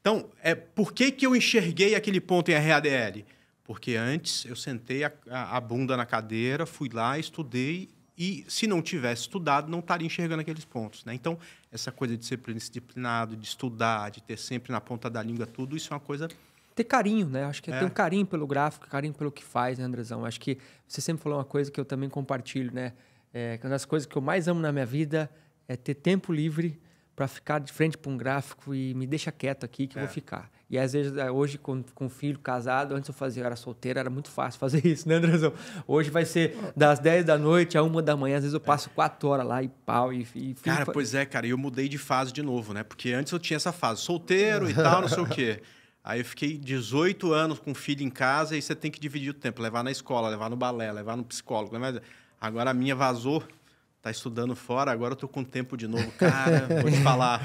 Então, é, por que, que eu enxerguei aquele ponto em RADL? Porque antes eu sentei a, a, a bunda na cadeira, fui lá, estudei e se não tivesse estudado, não estaria enxergando aqueles pontos. Né? Então, essa coisa de ser disciplinado, de estudar, de ter sempre na ponta da língua tudo, isso é uma coisa. Ter carinho, né? Acho que é, ter é. um carinho pelo gráfico, carinho pelo que faz, né, Andrezão? Acho que você sempre falou uma coisa que eu também compartilho, né? É, que uma das coisas que eu mais amo na minha vida é ter tempo livre para ficar de frente para um gráfico e me deixa quieto aqui que é. eu vou é. ficar. E às vezes, é, hoje, com, com filho casado, antes eu fazia, eu era solteiro, era muito fácil fazer isso, né, Andrezão? Hoje vai ser das 10 da noite a 1 da manhã, às vezes eu é. passo 4 horas lá e pau. E, e cara, pois é, cara, eu mudei de fase de novo, né? Porque antes eu tinha essa fase, solteiro e tal, não sei o quê. Aí eu fiquei 18 anos com filho em casa e você tem que dividir o tempo, levar na escola, levar no balé, levar no psicólogo. Agora a minha vazou tá estudando fora, agora eu tô com tempo de novo. Cara, vou te falar.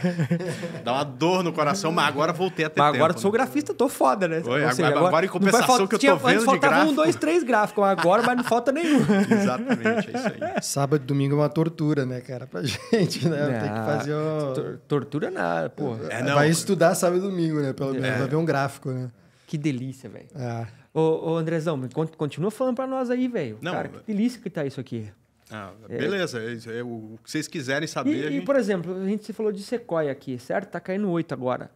Dá uma dor no coração, mas agora voltei a ter mas agora tempo, sou né? grafista, tô foda, né? Oi, agora, agora, em compensação falta, que eu tô tinha, vendo de faltava um, dois, três gráficos agora, mas não falta nenhum. Exatamente, é isso aí. Sábado e domingo é uma tortura, né, cara, pra gente, né? Tem que fazer o... tortura nada, pô. É, não. Vai estudar sábado e domingo, né? Pelo é. menos, é. vai ver um gráfico, né? Que delícia, velho. É. Ô, ô, Andrezão, continua falando pra nós aí, velho. Cara, que delícia que tá isso aqui. Ah, beleza, é, é o que vocês quiserem saber. E, gente... e, por exemplo, a gente falou de sequoia aqui, certo? Tá caindo oito agora.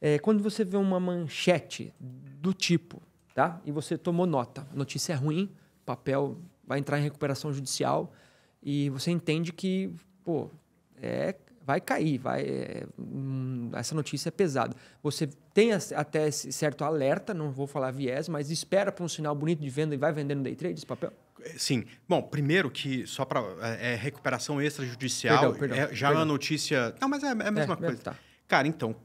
É, quando você vê uma manchete do tipo, tá? E você tomou nota, a notícia é ruim, papel vai entrar em recuperação judicial e você entende que, pô, é, vai cair, vai, é, hum, essa notícia é pesada. Você tem até certo alerta, não vou falar viés, mas espera para um sinal bonito de venda e vai vendendo day trade esse papel? Sim. Bom, primeiro que só para é, é, recuperação extrajudicial, perdão, perdão, é, já perdão. é uma notícia. Não, mas é, é a mesma é, é, coisa. Tá. Cara, então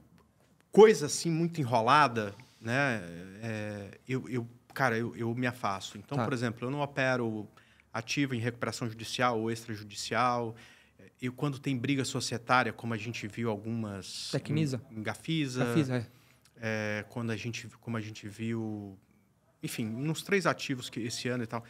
coisa assim muito enrolada, né? É, eu, eu, cara, eu, eu me afasto. Então, tá. por exemplo, eu não opero ativo em recuperação judicial ou extrajudicial. e quando tem briga societária, como a gente viu algumas. Tecnisa. Em, em Gafisa. Gafisa é. É, quando a gente, como a gente viu, enfim, nos três ativos que esse ano e tal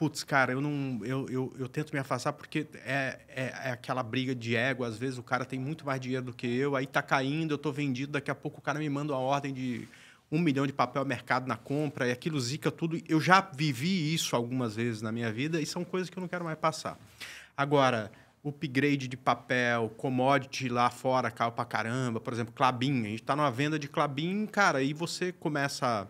putz, cara, eu não. Eu, eu, eu tento me afastar porque é, é, é, aquela briga de ego. Às vezes o cara tem muito mais dinheiro do que eu, aí tá caindo, eu tô vendido, daqui a pouco o cara me manda uma ordem de um milhão de papel mercado na compra, e aquilo zica tudo. Eu já vivi isso algumas vezes na minha vida e são coisas que eu não quero mais passar. Agora, upgrade de papel, commodity lá fora caiu pra caramba, por exemplo, Clabin. A gente tá numa venda de Clabin, cara, e você começa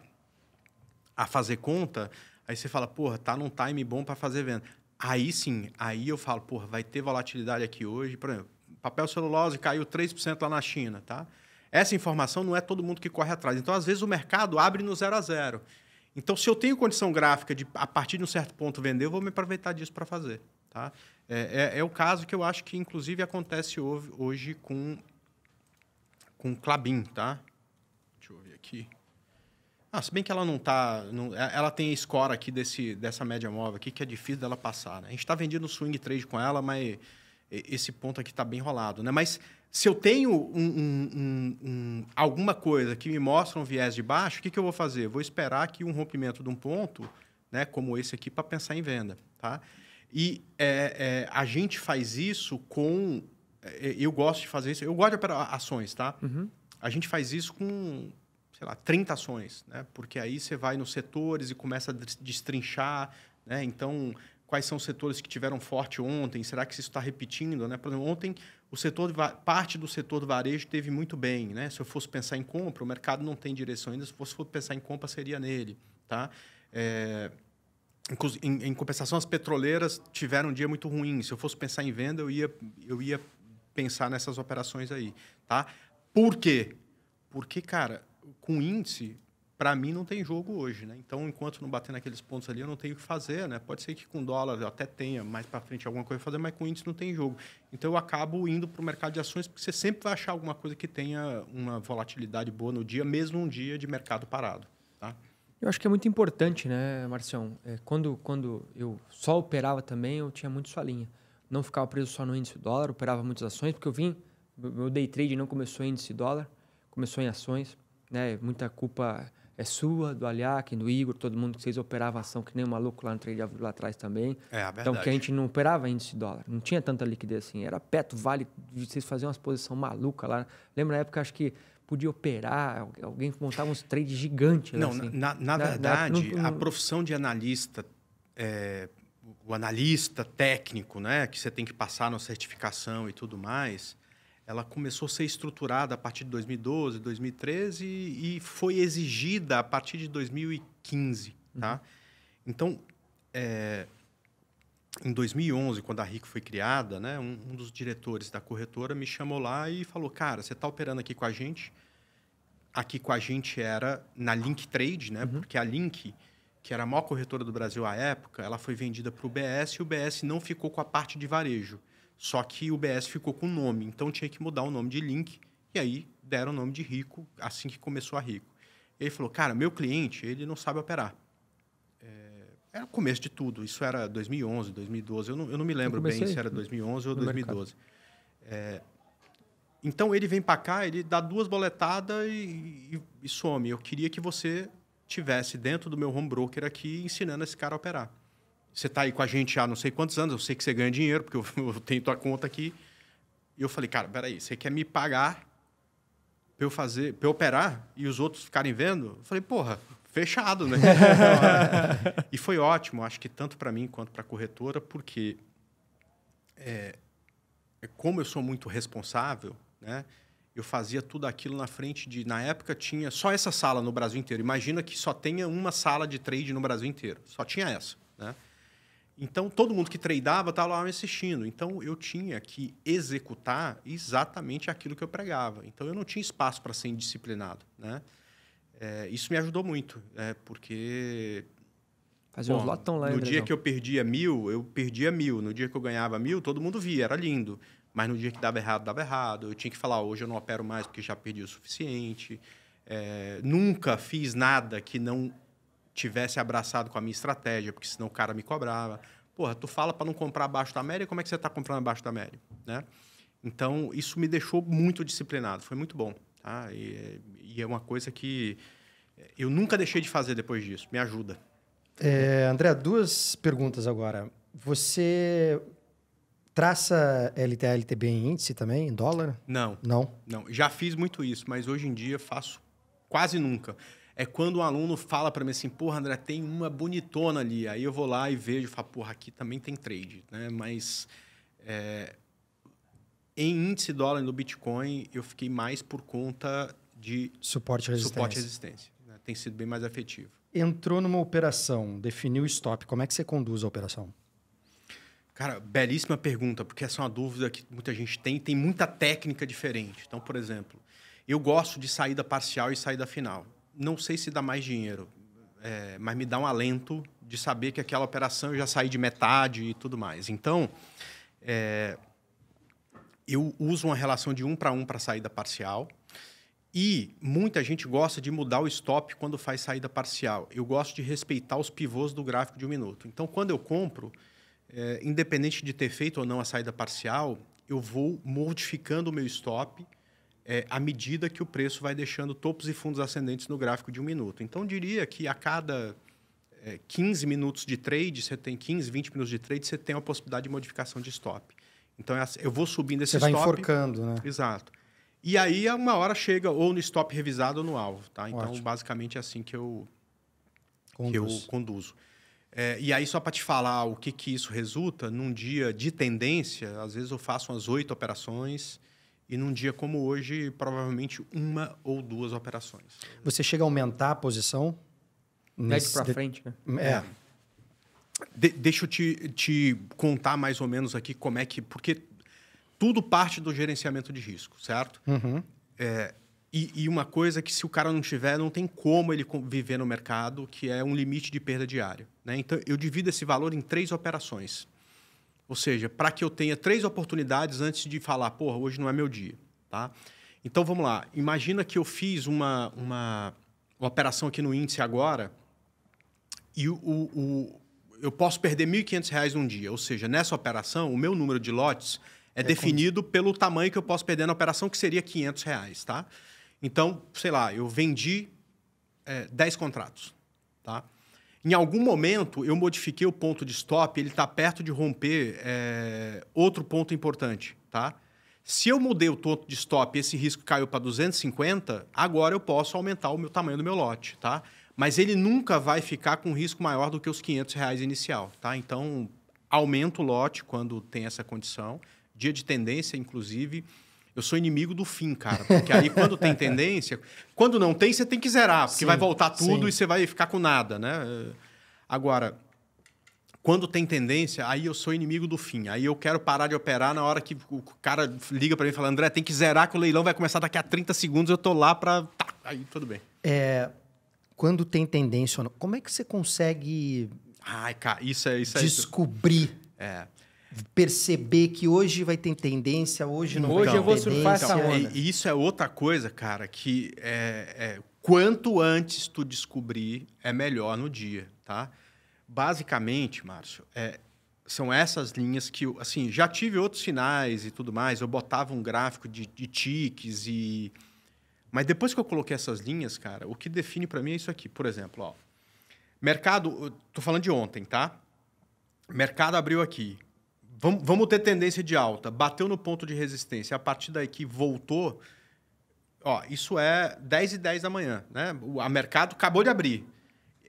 a fazer conta Aí você fala, porra, tá num time bom para fazer venda. Aí sim, aí eu falo, porra, vai ter volatilidade aqui hoje. Por exemplo, papel celulose caiu 3% lá na China, tá? Essa informação não é todo mundo que corre atrás. Então, às vezes, o mercado abre no zero a zero. Então, se eu tenho condição gráfica de, a partir de um certo ponto, vender, eu vou me aproveitar disso para fazer. Tá? É, é, é, o caso que eu acho que, inclusive, acontece hoje, com, com Clabin, tá? Deixa eu ver aqui. Ah, se bem que ela não tá. Não, é, ela tem score aqui desse, dessa média móvel aqui, que é difícil dela passar, né? A gente está vendendo swing trade com ela, mas esse ponto aqui está bem rolado, né? Mas se eu tenho um, um, um, alguma coisa que me mostra um viés de baixo, o que, que eu vou fazer? Vou esperar aqui um rompimento de um ponto, né? Como esse aqui, para pensar em venda, tá? E é, é, a gente faz isso com. É, eu gosto de fazer isso. Eu gosto de operar ações, tá? Uhum. A gente faz isso com sei lá, 30 ações, né? Porque aí você vai nos setores e começa a destrinchar, né? Então, quais são os setores que tiveram forte ontem? Será que isso está repetindo, né? Por exemplo, ontem o setor parte do setor do varejo teve muito bem, né? Se eu fosse pensar em compra, o mercado não tem direção ainda. Se fosse pensar em compra, seria nele, tá? É, em, em, compensação, as petroleiras tiveram um dia muito ruim. Se eu fosse pensar em venda, eu ia, eu ia pensar nessas operações aí, tá? Por quê? Porque, cara, com índice, para mim não tem jogo hoje, né? Então, enquanto não bater naqueles pontos ali, eu não tenho o que fazer, né? Pode ser que com dólar eu até tenha mais para frente alguma coisa a fazer, mas com índice não tem jogo. Então, eu acabo indo para o mercado de ações porque você sempre vai achar alguma coisa que tenha uma volatilidade boa no dia, mesmo um dia de mercado parado, tá? Eu acho que é muito importante, né, Marcião? É, quando, quando eu só operava também, eu tinha muito sua linha. Não ficava preso só no índice dólar, operava muitas ações, porque eu vim, meu day trade não começou em índice dólar, começou em ações né? Muita culpa é sua, do Aliac, do Igor, todo mundo que vocês operavam ação que nem um maluco lá no trade lá atrás também. É, a verdade. Então, que a gente não operava índice de dólar, não tinha tanta liquidez assim. Era perto, vale, vocês faziam uma exposição maluca lá. Lembra na época, acho que podia operar, alguém montava uns trades gigantes. Não, assim. na, na, na, verdade, na, a profissão de analista, é, o analista técnico, né, que você tem que passar na certificação e tudo mais, ela começou a ser estruturada a partir de 2012, 2013 e foi exigida a partir de 2015, tá? Uhum. Então, é, em 2011, quando a RIC foi criada, né, um, um, dos diretores da corretora me chamou lá e falou, cara, você está operando aqui com a gente. Aqui com a gente era na Link Trade, né? Uhum. Porque a Link, que era a maior corretora do Brasil à época, ela foi vendida para o BS e o BS não ficou com a parte de varejo. Só que o BS ficou com o nome, então tinha que mudar o nome de Link. E aí deram o nome de Rico assim que começou a Rico. Ele falou, cara, meu cliente, ele não sabe operar. É, era o começo de tudo. Isso era 2011, 2012. Eu não, eu não me lembro bem se era 2011 ou 2012. É, então ele vem para cá, ele dá duas boletadas e, e, e some. Eu queria que você tivesse dentro do meu home broker aqui ensinando esse cara a operar você está aí com a gente há não sei quantos anos, eu sei que você ganha dinheiro, porque eu, eu tenho tua conta aqui. E eu falei, cara, peraí, você quer me pagar para eu fazer, para eu operar e os outros ficarem vendo? Eu falei, porra, fechado, né? e foi ótimo, acho que tanto para mim quanto para a corretora, porque é, é, como eu sou muito responsável, né? Eu fazia tudo aquilo na frente de. Na época tinha só essa sala no Brasil inteiro. Imagina que só tenha uma sala de trade no Brasil inteiro. Só tinha essa. Né? Então, todo mundo que tradeava estava lá me assistindo. Então, eu tinha que executar exatamente aquilo que eu pregava. Então, eu não tinha espaço para ser indisciplinado. Né? É, isso me ajudou muito, é, porque... Fazia uns latão lá, No Andrezão. dia que eu perdia mil, eu perdia mil. No dia que eu ganhava mil, todo mundo via, era lindo. Mas no dia que dava errado, dava errado. Eu tinha que falar, hoje eu não opero mais porque já perdi o suficiente. É, nunca fiz nada que não tivesse abraçado com a minha estratégia, porque senão o cara me cobrava. Porra, tu fala para não comprar abaixo da média, como é que você está comprando abaixo da média? Né? Então, isso me deixou muito disciplinado, foi muito bom. Tá? E, e é uma coisa que eu nunca deixei de fazer depois disso, me ajuda. É, André, duas perguntas agora. Você traça LTA, LTB em índice também, em dólar? Não. Não? Não. Já fiz muito isso, mas hoje em dia faço quase nunca é quando um aluno fala para mim assim, porra, André, tem uma bonitona ali. Aí eu vou lá e vejo, e falo, porra, aqui também tem trade, né? Mas é, em índice dólar no Bitcoin, eu fiquei mais por conta de suporte e resistência. Suporte e resistência né? Tem sido bem mais afetivo. Entrou numa operação, definiu o stop. Como é que você conduz a operação? Cara, belíssima pergunta, porque essa é uma dúvida que muita gente tem. Tem muita técnica diferente. Então, por exemplo, eu gosto de saída parcial e saída final não sei se dá mais dinheiro, é, mas me dá um alento de saber que aquela operação eu já saí de metade e tudo mais. Então, é, eu uso uma relação de um para um para saída parcial. E muita gente gosta de mudar o stop quando faz saída parcial. Eu gosto de respeitar os pivôs do gráfico de um minuto. Então, quando eu compro, é, independente de ter feito ou não a saída parcial, eu vou modificando o meu stop é, à medida que o preço vai deixando topos e fundos ascendentes no gráfico de um minuto. Então, diria que a cada é, 15 minutos de trade, você tem 15, 20 minutos de trade, você tem a possibilidade de modificação de stop. Então, é assim, eu vou subindo esse você stop. Você vai enforcando, né? Exato. E aí, é uma hora chega ou no stop revisado ou no alvo, tá? Então, Ótimo. basicamente é assim que eu, que eu conduzo. É, e aí, só para te falar o que, que isso resulta, num dia de tendência, às vezes eu faço umas oito operações e num dia como hoje, provavelmente uma ou duas operações. Você chega a aumentar a posição? Nesse... para frente, né? É. é. De deixa eu te, te contar mais ou menos aqui como é que... Porque tudo parte do gerenciamento de risco, certo? Uhum. É, e, e, uma coisa é que se o cara não tiver, não tem como ele viver no mercado, que é um limite de perda diária. Né? Então, eu divido esse valor em três operações. Ou seja, para que eu tenha três oportunidades antes de falar, porra, hoje não é meu dia, tá? Então vamos lá. Imagina que eu fiz uma, uma, uma operação aqui no índice agora e o, o, eu posso perder R$ 1.500 num dia. Ou seja, nessa operação, o meu número de lotes é, é definido pelo tamanho que eu posso perder na operação, que seria R$ 500, reais, tá? Então, sei lá, eu vendi é, eh, 10 contratos, tá? Em algum momento, eu modifiquei o ponto de stop, ele está perto de romper é, outro ponto importante, tá? Se eu mudei o ponto de stop esse risco caiu para 250, agora eu posso aumentar o meu tamanho do meu lote, tá? Mas ele nunca vai ficar com um risco maior do que os 500 reais inicial, tá? Então, aumento o lote quando tem essa condição. Dia de tendência, inclusive, eu sou inimigo do fim, cara. Porque aí, quando tem tendência, quando não tem, você tem que zerar, porque sim, vai voltar tudo sim. e você vai ficar com nada, né? Agora, quando tem tendência, aí eu sou inimigo do fim. Aí eu quero parar de operar na hora que o cara liga para mim e fala: André, tem que zerar que o leilão vai começar daqui a 30 segundos, eu tô lá para. Tá, aí tudo bem. É, quando tem tendência como é que você consegue. Ai, cara, isso é. Isso é descobrir. É perceber que hoje vai ter tendência, hoje não hoje vai ter Hoje eu vou surfar essa então, onda. E isso é outra coisa, cara, que é, é, quanto antes tu descobrir, é melhor no dia, tá? Basicamente, Márcio, é, são essas linhas que, assim, já tive outros sinais e tudo mais, eu botava um gráfico de, de tiques e... Mas depois que eu coloquei essas linhas, cara, o que define para mim é isso aqui. Por exemplo, ó, mercado, tô falando de ontem, tá? Mercado abriu aqui, Vamos, vamos ter tendência de alta. Bateu no ponto de resistência, a partir daí que voltou. Ó, isso é 10 e 10 da manhã, né? O a mercado acabou de abrir.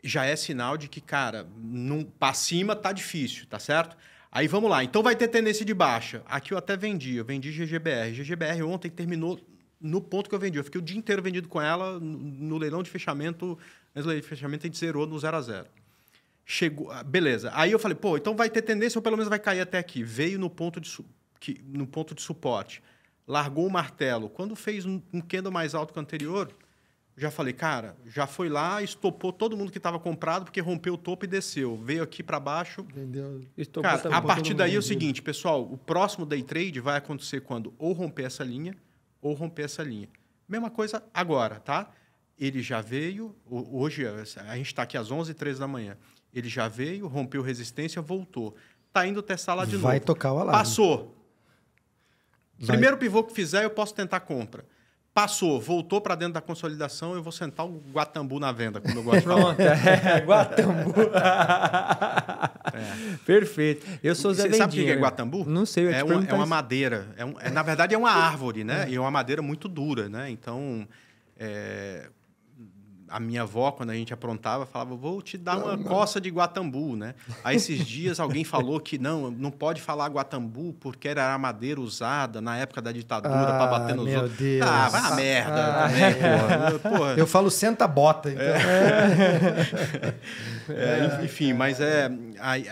Já é sinal de que, cara, não, cima tá difícil, tá certo? Aí vamos lá. Então vai ter tendência de baixa. Aqui eu até vendi, eu vendi GGBR. GGBR ontem terminou no ponto que eu vendi. Eu fiquei o dia inteiro vendido com ela no, no leilão de fechamento. Mas o leilão de fechamento a gente zerou no 0 a 0 Chegou, ah, beleza. Aí eu falei, pô, então vai ter tendência ou pelo menos vai cair até aqui. Veio no ponto de, su... que, no ponto de suporte, largou o martelo. Quando fez um, um candle mais alto que o anterior, já falei, cara, já foi lá, estopou todo mundo que estava comprado, porque rompeu o topo e desceu. Veio aqui para baixo. Entendeu? Estopou, cara, a partir daí é o seguinte, pessoal, o próximo day trade vai acontecer quando ou romper essa linha ou romper essa linha. Mesma coisa agora, tá? Ele já veio, hoje a gente está aqui às 11h13 da manhã. Ele já veio, rompeu resistência, voltou. Tá indo testar lá de Vai novo. Vai tocar o alarme. Passou. Vai. Primeiro pivô que fizer, eu posso tentar compra. Passou, voltou para dentro da consolidação, eu vou sentar o Guatambu na venda, como eu gosto Pronto, é, Guatambu. é. Perfeito. Eu sou Zé Você sabe o que é né? Guatambu? Não sei, eu é, um, é uma madeira. É um, é, na verdade, é uma árvore, né? E é uma madeira muito dura, né? Então, é, a minha avó, quando a gente aprontava, falava: vou te dar não, uma não. coça de Guatambu, né? Aí esses dias alguém falou que não, não pode falar Guatambu porque era a madeira usada na época da ditadura ah, para bater nos ah, meu outros. Deus. Ah, vai a merda ah, também, é. Né, porra. Eu falo senta bota, então. É. É. enfim, mas é.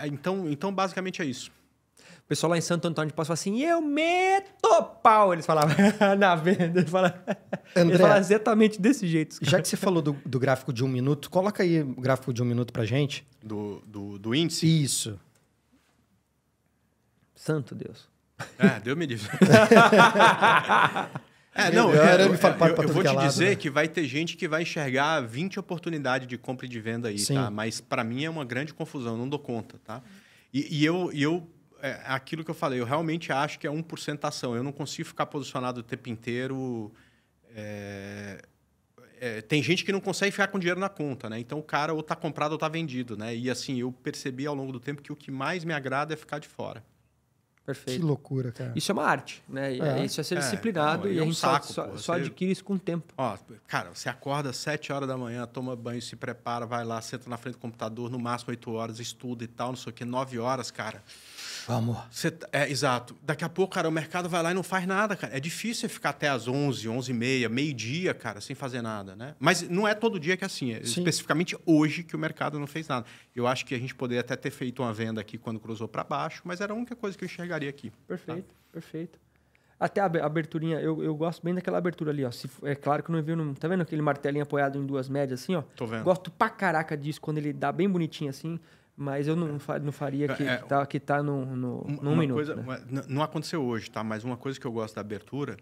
Então, então basicamente é isso pessoal lá em Santo Antônio de Posse fala assim, eu meto pau, eles falavam na venda. Eles falavam, André, eles falavam exatamente desse jeito. Já que você falou do, do, gráfico de um minuto, coloca aí o gráfico de um minuto pra gente. Do, do, do índice? Isso. Santo Deus. Ah, Deus me livre. É, não, eu, eu, eu, eu vou é te dizer né? que vai ter gente que vai enxergar 20 oportunidades de compra e de venda aí, tá? Sim. tá? Mas para mim é uma grande confusão, não dou conta, tá? E, e eu, e eu é aquilo que eu falei, eu realmente acho que é 1% ação. Eu não consigo ficar posicionado o tempo inteiro. É... É, tem gente que não consegue ficar com dinheiro na conta, né? Então o cara ou tá comprado ou tá vendido, né? E assim, eu percebi ao longo do tempo que o que mais me agrada é ficar de fora. Perfeito. Que loucura, cara. Isso é uma arte, né? É. Isso é ser é, disciplinado não, e é um saco, só, só adquire isso com o tempo. Ó, cara, você acorda às 7 horas da manhã, toma banho, se prepara, vai lá, senta na frente do computador, no máximo 8 horas, estuda e tal, não sei o quê, 9 horas, cara amor. Cê, tá, é, exato. Daqui a pouco, cara, o mercado vai lá e não faz nada, cara. É difícil você ficar até às 11, 11 e meia, meio-dia, cara, sem fazer nada, né? Mas não é todo dia que é assim. É especificamente hoje que o mercado não fez nada. Eu acho que a gente poderia até ter feito uma venda aqui quando cruzou para baixo, mas era a única coisa que eu enxergaria aqui. Tá? Perfeito, tá? perfeito. Até a aberturinha, eu, eu gosto bem daquela abertura ali, ó. Se, é claro que não viu, não, tá vendo aquele martelinho apoiado em duas médias assim, ó? Tô vendo. Gosto pra caraca disso, quando ele dá bem bonitinho assim. Mas eu não, não faria que, é, é tá, que tá no, no, uma, num uma minuto. Coisa, né? uma, não aconteceu hoje, tá? Mas uma coisa que eu gosto da abertura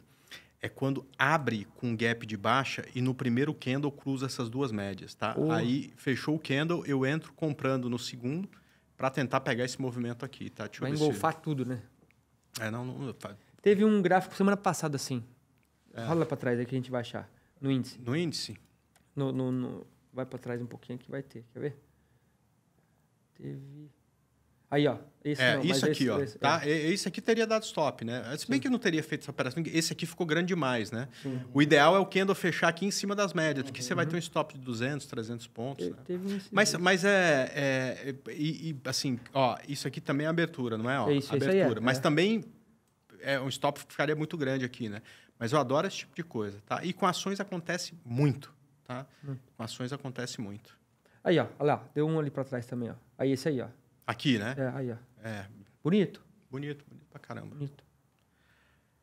é quando abre com gap de baixa e no primeiro candle cruza essas duas médias, tá? Oh. Aí fechou o candle, eu entro comprando no segundo para tentar pegar esse movimento aqui, tá? Deixa Vai engolfar se... tudo, né? É, não, não, tá. Teve um gráfico semana passada assim. É. Rola para trás aí que a gente vai achar no índice. No índice? No, no, no... Vai para trás um pouquinho que vai ter, quer ver? Teve. Aí, ó. Esse é, não, isso aqui, esse, ó. Esse, tá? É. Esse aqui teria dado stop, né? Se bem Sim. que não teria feito essa operação, esse aqui ficou grande demais, né? O ideal é o candle fechar aqui em cima das médias, porque uhum. você vai uhum. ter um stop de 200, 300 pontos. Te, né? Teve um mas, mas é. é e, e, assim, ó, isso aqui também é abertura, não é? Ó, é isso, é, abertura. Isso é, mas também é um stop ficaria muito grande aqui, né? Mas eu adoro esse tipo de coisa, tá? E com ações acontece muito, tá? Hum. Com ações acontece muito. Aí, ó, olha lá, deu um ali para trás também, ó. Aí esse aí, ó. Aqui, né? É, aí, ó. É. Bonito? Bonito, bonito pra caramba. Bonito.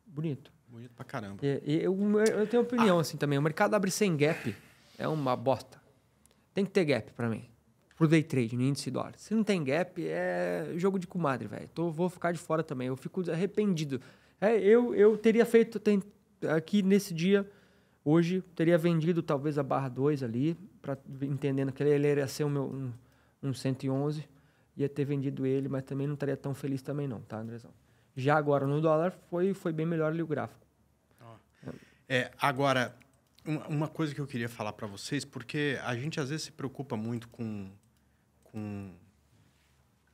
Bonito. Bonito pra caramba. É, eu, eu tenho opinião ah. assim também. O mercado abre sem gap é uma bosta. Tem que ter gap para mim. Pro day trade, no índice dólar. Se não tem gap, é jogo de comadre, velho. Vou ficar de fora também. Eu fico arrependido. É, eu, eu teria feito tem, aqui nesse dia, hoje, teria vendido talvez a barra 2 ali, pra, entendendo que ele, ele ia ser o meu, um, um 111, ia ter vendido ele, mas também não estaria tão feliz também não, tá, Andrezão? Já agora no dólar foi, foi bem melhor ali o gráfico. Oh. É. agora, uma coisa que eu queria falar para vocês, porque a gente às vezes se preocupa muito com, com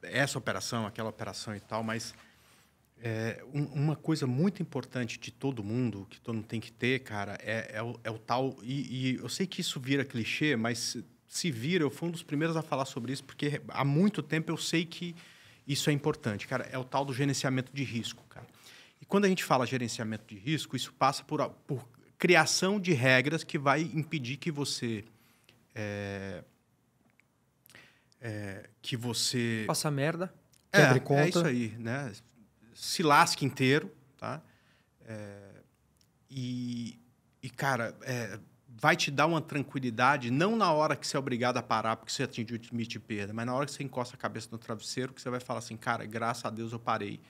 essa operação, aquela operação e tal, mas é, um, uma coisa muito importante de todo mundo, que todo mundo tem que ter, cara, é, é, o, é o tal. E, e, eu sei que isso vira clichê, mas se vira, eu fui um dos primeiros a falar sobre isso, porque há muito tempo eu sei que isso é importante, cara. É o tal do gerenciamento de risco, cara. E quando a gente fala gerenciamento de risco, isso passa por, por criação de regras que vai impedir que você. É, é, que você. Faça merda, é, quebre é, conta. É isso aí, né? Se lasque inteiro, tá? É, e, e, cara, é, vai te dar uma tranquilidade, não na hora que você é obrigado a parar porque você atingiu o limite de perda, mas na hora que você encosta a cabeça no travesseiro, que você vai falar assim, cara, graças a Deus eu parei,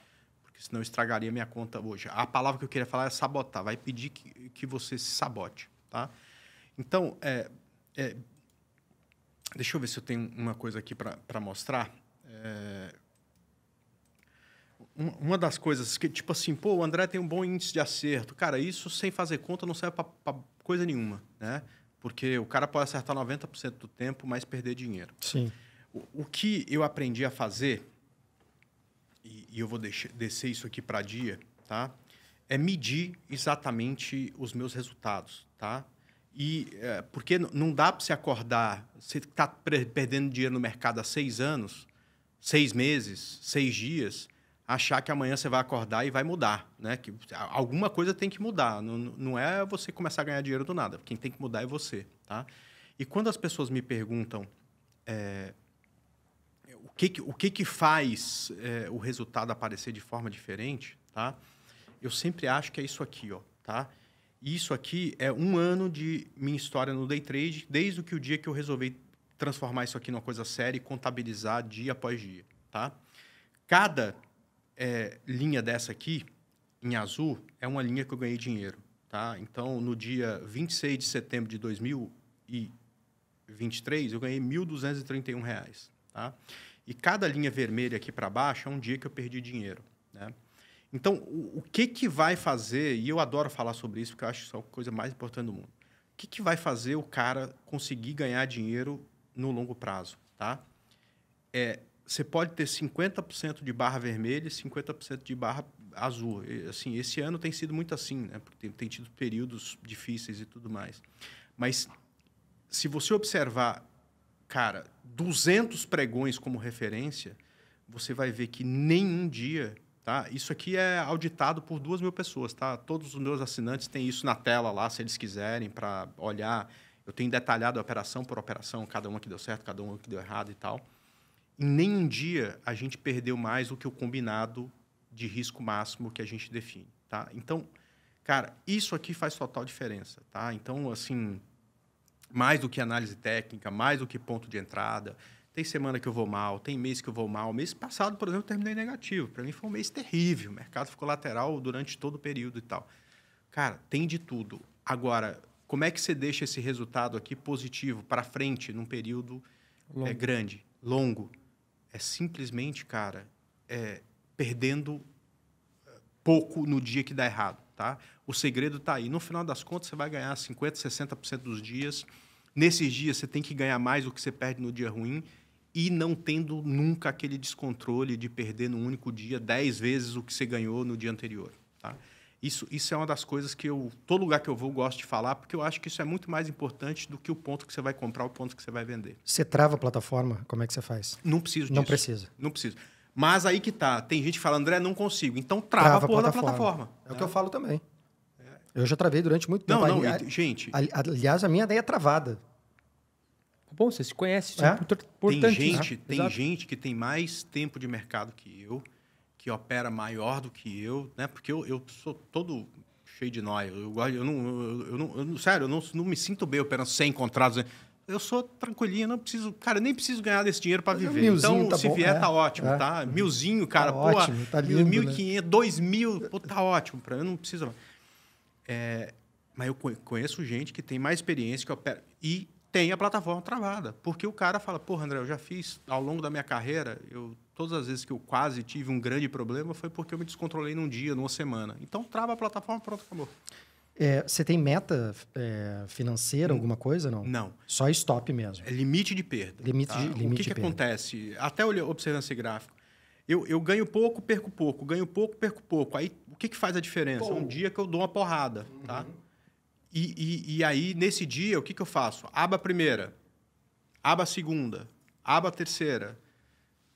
porque senão eu estragaria minha conta hoje. A palavra que eu queria falar é sabotar, vai pedir que, que você se sabote, tá? Então, é, é, deixa eu ver se eu tenho uma coisa aqui para mostrar. É, uma das coisas que, tipo assim, pô, o André tem um bom índice de acerto. Cara, isso sem fazer conta não serve para coisa nenhuma, né? Porque o cara pode acertar 90% do tempo, mas perder dinheiro. Sim. O, o que eu aprendi a fazer, e, e eu vou deixar, descer isso aqui para dia, tá? É medir exatamente os meus resultados, tá? E é, porque não dá para se acordar, você tá perdendo dinheiro no mercado há seis anos, seis meses, seis dias, achar que amanhã você vai acordar e vai mudar, né? Que alguma coisa tem que mudar. Não, não é você começar a ganhar dinheiro do nada. Quem tem que mudar é você, tá? E quando as pessoas me perguntam é, o que que, o que, que faz é, o resultado aparecer de forma diferente, tá? Eu sempre acho que é isso aqui, ó, tá? Isso aqui é um ano de minha história no day trade, desde o que o dia que eu resolvi transformar isso aqui numa coisa séria e contabilizar dia após dia, tá? Cada é, linha dessa aqui, em azul, é uma linha que eu ganhei dinheiro. Tá? Então, no dia 26 de setembro de 2023, eu ganhei R$ 1.231. Tá? E cada linha vermelha aqui para baixo é um dia que eu perdi dinheiro. Né? Então, o, o, que, que vai fazer, e eu adoro falar sobre isso, porque eu acho que é a coisa mais importante do mundo. O que, que vai fazer o cara conseguir ganhar dinheiro no longo prazo? Tá? É você pode ter 50% de barra vermelha e 50% de barra azul. E, assim, esse ano tem sido muito assim, né? Porque tem, tem tido períodos difíceis e tudo mais. Mas se você observar, cara, 200 pregões como referência, você vai ver que nenhum dia, tá? Isso aqui é auditado por duas mil pessoas, tá? Todos os meus assinantes têm isso na tela lá, se eles quiserem, para olhar. Eu tenho detalhado a operação por operação, cada uma que deu certo, cada uma que deu errado e tal em nenhum dia a gente perdeu mais do que o combinado de risco máximo que a gente define, tá? Então, cara, isso aqui faz total diferença, tá? Então, assim, mais do que análise técnica, mais do que ponto de entrada, tem semana que eu vou mal, tem mês que eu vou mal. Mês passado, por exemplo, eu terminei negativo. Para mim foi um mês terrível. O mercado ficou lateral durante todo o período e tal. Cara, tem de tudo. Agora, como é que você deixa esse resultado aqui positivo para frente num período é, longo. É, grande, longo? é simplesmente, cara, é, perdendo eh, pouco no dia que dá errado, tá? O segredo está aí. No final das contas, você vai ganhar 50%, 60% dos dias. Nesses dias, você tem que ganhar mais do que você perde no dia ruim e não tendo nunca aquele descontrole de perder no único dia 10 vezes o que você ganhou no dia anterior, tá? Isso, isso é uma das coisas que eu, todo lugar que eu vou, gosto de falar, porque eu acho que isso é muito mais importante do que o ponto que você vai comprar, o ponto que você vai vender. Você trava a plataforma? Como é que você faz? Não preciso disso. Não precisa. Não preciso. Mas aí que tá. Tem gente falando, André, não consigo. Então trava, trava a porra plataforma. da plataforma. É o que eu né? falo também. É. Eu já travei durante muito tempo. Não, não, gente. Aliás, a minha ideia é travada. Tá bom, você se conhece, é, é importante. Tem gente, né? tem gente que tem mais tempo de mercado que eu que opera maior do que eu, né? Porque eu, eu sou todo cheio de nóia. Eu, eu, não, eu, eu não, eu não, sério, eu não, não me sinto bem operando sem contratos. Né? Eu sou tranquilinho, não preciso, cara, nem preciso ganhar desse dinheiro para é viver. Milzinho, então, tá se bom, vier, é, tá ótimo, é, tá? Milzinho, cara, tá pô, ótimo, tá lindo, e né? dois pô, tá ótimo para eu não preciso. É, mas eu conheço gente que tem mais experiência que opera e tem a plataforma travada, porque o cara fala, porra, André, eu já fiz ao longo da minha carreira, eu Todas as vezes que eu quase tive um grande problema foi porque eu me descontrolei num dia, numa semana. Então, trava a plataforma, pronto, acabou. É, você tem meta é, financeira, hum. alguma coisa, não? Não. Só stop mesmo. É limite de perda. Limite tá? de, limite o que, que acontece? Até observando esse gráfico, eu, eu, ganho pouco, perco pouco, ganho pouco, perco pouco. Aí o que, que faz a diferença? Pô. Um dia que eu dou uma porrada, uhum. tá? E, e, e, aí, nesse dia, o que, que eu faço? Aba primeira, aba segunda, aba terceira,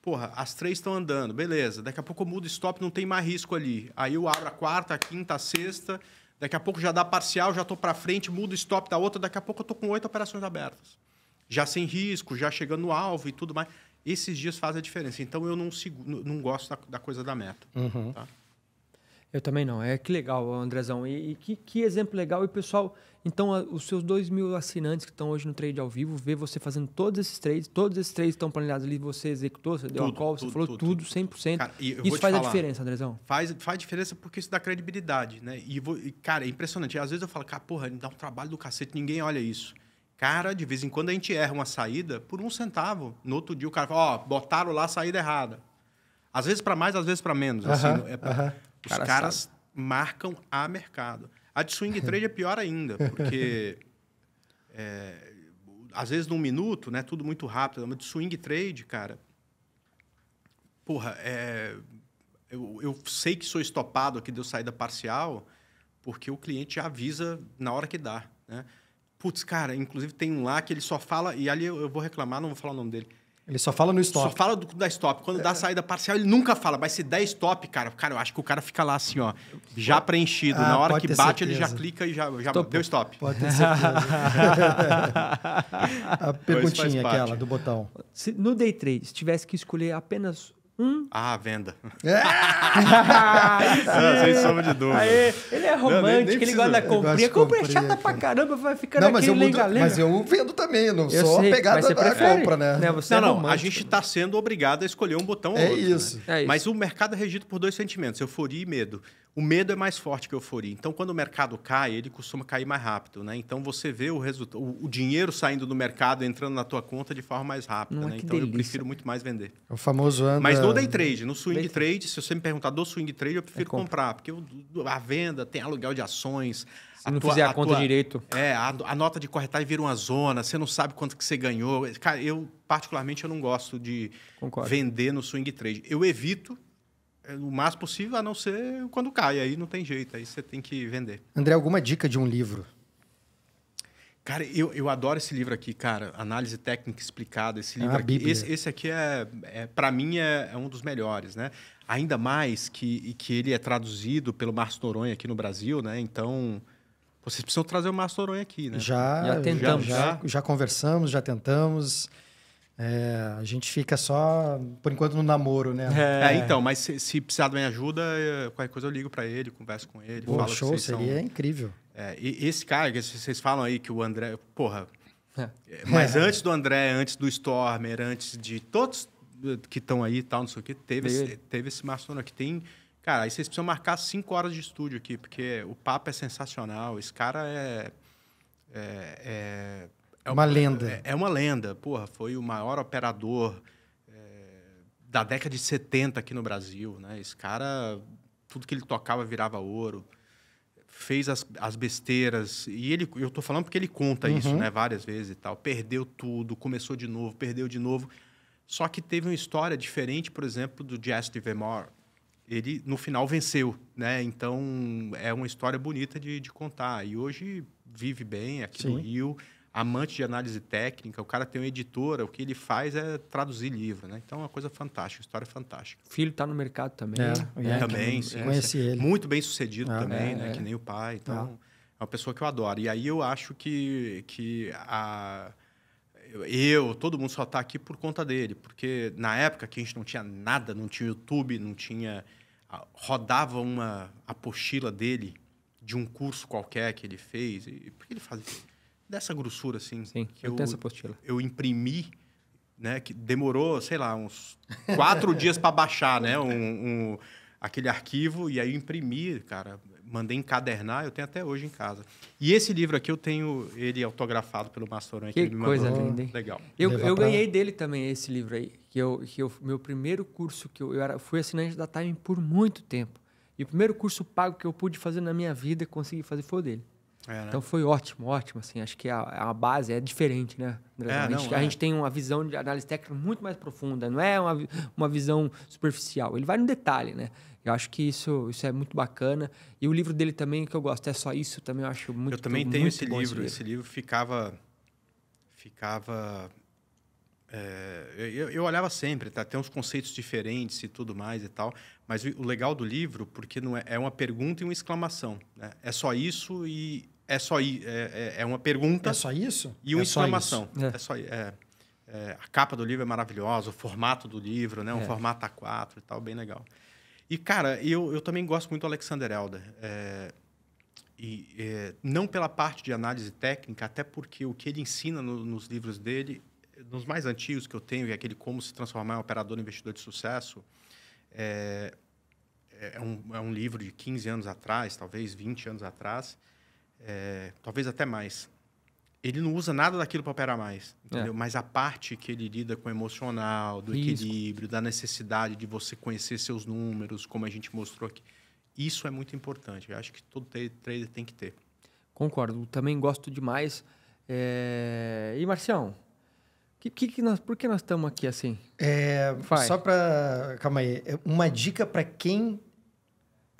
Porra, as três estão andando, beleza. Daqui a pouco eu mudo stop, não tem mais risco ali. Aí eu abro a quarta, a quinta, a sexta. Daqui a pouco já dá parcial, já estou para frente, mudo stop da outra. Daqui a pouco eu estou com oito operações abertas. Já sem risco, já chegando no alvo e tudo mais. Esses dias fazem a diferença. Então eu não, sigo, não gosto da, da coisa da meta. Uhum. Tá? Eu também não. É que legal, Andrezão. E, e que, que, exemplo legal. E pessoal, então a, os seus 2 mil assinantes que estão hoje no trade ao vivo, vê você fazendo todos esses trades, todos esses trades estão planejados ali, você executou, você tudo, deu a call, tudo, você falou tudo, tudo 100%. Cara, isso faz falar, a diferença, Andrezão? Faz, faz diferença porque isso dá credibilidade, né? E, vou, e cara, é impressionante. Às vezes eu falo, cara, porra, dá um trabalho do cacete, ninguém olha isso. Cara, de vez em quando a gente erra uma saída por um centavo. No outro dia o cara fala, ó, oh, botaram lá a saída errada. Às vezes para mais, às vezes para menos. Uh -huh, assim, é pra... uh -huh. Os cara caras sabe. marcam a mercado. A de swing trade é pior ainda, porque é, às vezes num minuto, né, tudo muito rápido. Mas de swing trade, cara, porra, é, eu, eu sei que sou estopado aqui, deu saída parcial, porque o cliente já avisa na hora que dá, né? Putz, cara, inclusive tem um lá que ele só fala, e ali eu, eu vou reclamar, não vou falar o nome dele ele só fala no stop. Só fala do, da stop. Quando é. dá saída parcial, ele nunca fala. Mas se der stop, cara, cara, eu acho que o cara fica lá assim, ó, já preenchido. Ah, Na hora que bate, certeza. ele já clica e já, já deu stop. Pode ter certeza. a perguntinha aquela do botão. Se, no day trade, se tivesse que escolher apenas Hum? Ah, venda. É. Ah, ah, sem sombra de dúvida. Aê, ele é romântico, não, nem, nem ele gosta da comprinha. Compra é chata pra caramba, vai ficar não, naquele lenga-lenga. Mas eu vendo também, não eu sou sei, apegado à compra, né? Não, não, é não a gente está sendo obrigado a escolher um botão é ou outro. Né? Isso. Né? É isso. Mas o mercado é regido por dois sentimentos, euforia e medo. O medo é mais forte que a euforia. Então, quando o mercado cai, ele costuma cair mais rápido, né? Então, você vê o resultado, o dinheiro saindo do mercado, entrando na tua conta de forma mais rápida, Não, né? Então, delícia. eu prefiro muito mais vender. É o famoso anda... Mas no day trade, no swing day trade, se você me perguntar do swing trade, eu prefiro é comprar, porque a venda tem aluguel de ações, se não tua, fizer a, a conta tua, direito. É, a, a, nota de corretagem vira uma zona, você não sabe quanto que você ganhou. Cara, eu, particularmente, eu não gosto de Concordo. vender no swing trade. Eu evito, é, o mais possível, a não ser quando cai. Aí não tem jeito, aí você tem que vender. André, alguma dica de um livro? Cara, eu, eu adoro esse livro aqui, cara. Análise técnica explicada. Esse é livro ah, aqui. Esse, esse, aqui é, é para mim, é, é, um dos melhores, né? Ainda mais que, que ele é traduzido pelo Márcio Noronha aqui no Brasil, né? Então, vocês precisam trazer o Márcio Noronha aqui, né? Já, já tentamos. Já, já, já conversamos, já tentamos. É, a gente fica só, por enquanto, no namoro, né? É, é, é. então, mas se, se, precisar da minha ajuda, qualquer coisa eu ligo para ele, converso com ele. o show, seria são... incrível. É, e esse cara, que vocês falam aí que o André. Porra. É. É, mas antes do André, antes do Stormer, antes de todos que estão aí e tal, não sei o que, teve, esse, teve esse Marçono aqui. Tem. Cara, aí vocês precisam marcar cinco horas de estúdio aqui, porque o papo é sensacional. Esse cara é é uma, uma lenda. É, é, uma lenda. Porra, foi o maior operador é, da década de 70 aqui no Brasil. Né? Esse cara, tudo que ele tocava virava ouro. Fez as, as besteiras. E ele, eu estou falando porque ele conta uhum. isso né? várias vezes e tal. Perdeu tudo, começou de novo, perdeu de novo. Só que teve uma história diferente, por exemplo, do Jazz Livermore. Ele, no final, venceu. Né? Então, é uma história bonita de, de contar. E hoje vive bem aqui Sim. no Rio amante de análise técnica, o cara tem uma editora, o que ele faz é traduzir livro, né? Então é uma coisa fantástica, história fantástica. O filho está no mercado também. É, né? é, também, sim. Conheci ele. Muito bem sucedido ah, também, é, né? É. Que nem o pai. Então, ah. é uma pessoa que eu adoro. E aí eu acho que, que a eu, todo mundo só está aqui por conta dele, porque na época que a gente não tinha nada, não tinha YouTube, não tinha rodava uma apostila dele de um curso qualquer que ele fez. E por que ele fazia dessa grossura, assim. Sim, que eu, eu tenho essa apostila. Eu imprimi, né? Que demorou, sei lá, uns quatro dias para baixar, né? Um, um, aquele arquivo, e aí eu imprimi, cara. Mandei encadernar, eu tenho até hoje em casa. E esse livro aqui eu tenho ele autografado pelo Mastoran. Que, que coisa linda, hein? Legal. Eu, eu ganhei dele também, esse livro aí. Que eu, que eu, meu primeiro curso, que eu, eu era, fui assinante da Time por muito tempo. E o primeiro curso pago que eu pude fazer na minha vida, consegui fazer, foi o dele. É, né? Então foi ótimo, ótimo. Assim, acho que a, a base é diferente, né? É, a, gente, não, a é. gente tem uma visão de análise técnica muito mais profunda, não é uma, uma visão superficial. Ele vai no detalhe, né? Eu acho que isso, isso é muito bacana. E o livro dele também, que eu gosto, é só isso, também eu acho muito Eu também muito, tenho muito esse, livro, esse livro. Esse livro ficava. Ficava. É, eu, eu, olhava sempre, tá? Tem uns conceitos diferentes e tudo mais e tal. Mas o, o legal do livro, porque não é, é uma pergunta e uma exclamação. Né? É só isso e é só é, é, é uma pergunta. É só isso? E uma é exclamação. É. é só é, é, A capa do livro é maravilhosa, o formato do livro, né? Um é. formato A4 e tal, bem legal. E, cara, eu, eu também gosto muito do Alexander Elder. É, e, não pela parte de análise técnica, até porque o que ele ensina no, nos livros dele, nos mais antigos que eu tenho, e aquele Como se transformar em operador investidor de sucesso, é, é um, é um livro de 15 anos atrás, talvez 20 anos atrás, é, talvez até mais. Ele não usa nada daquilo para operar mais, entendeu? É. Mas a parte que ele lida com o emocional, do Risco. equilíbrio, da necessidade de você conhecer seus números, como a gente mostrou aqui, isso é muito importante. Eu acho que todo trader tem que ter. Concordo. Também gosto demais. É... E, Marcião, que, que, que nós, por que nós estamos aqui assim? É, só para. Calma aí. É uma dica para quem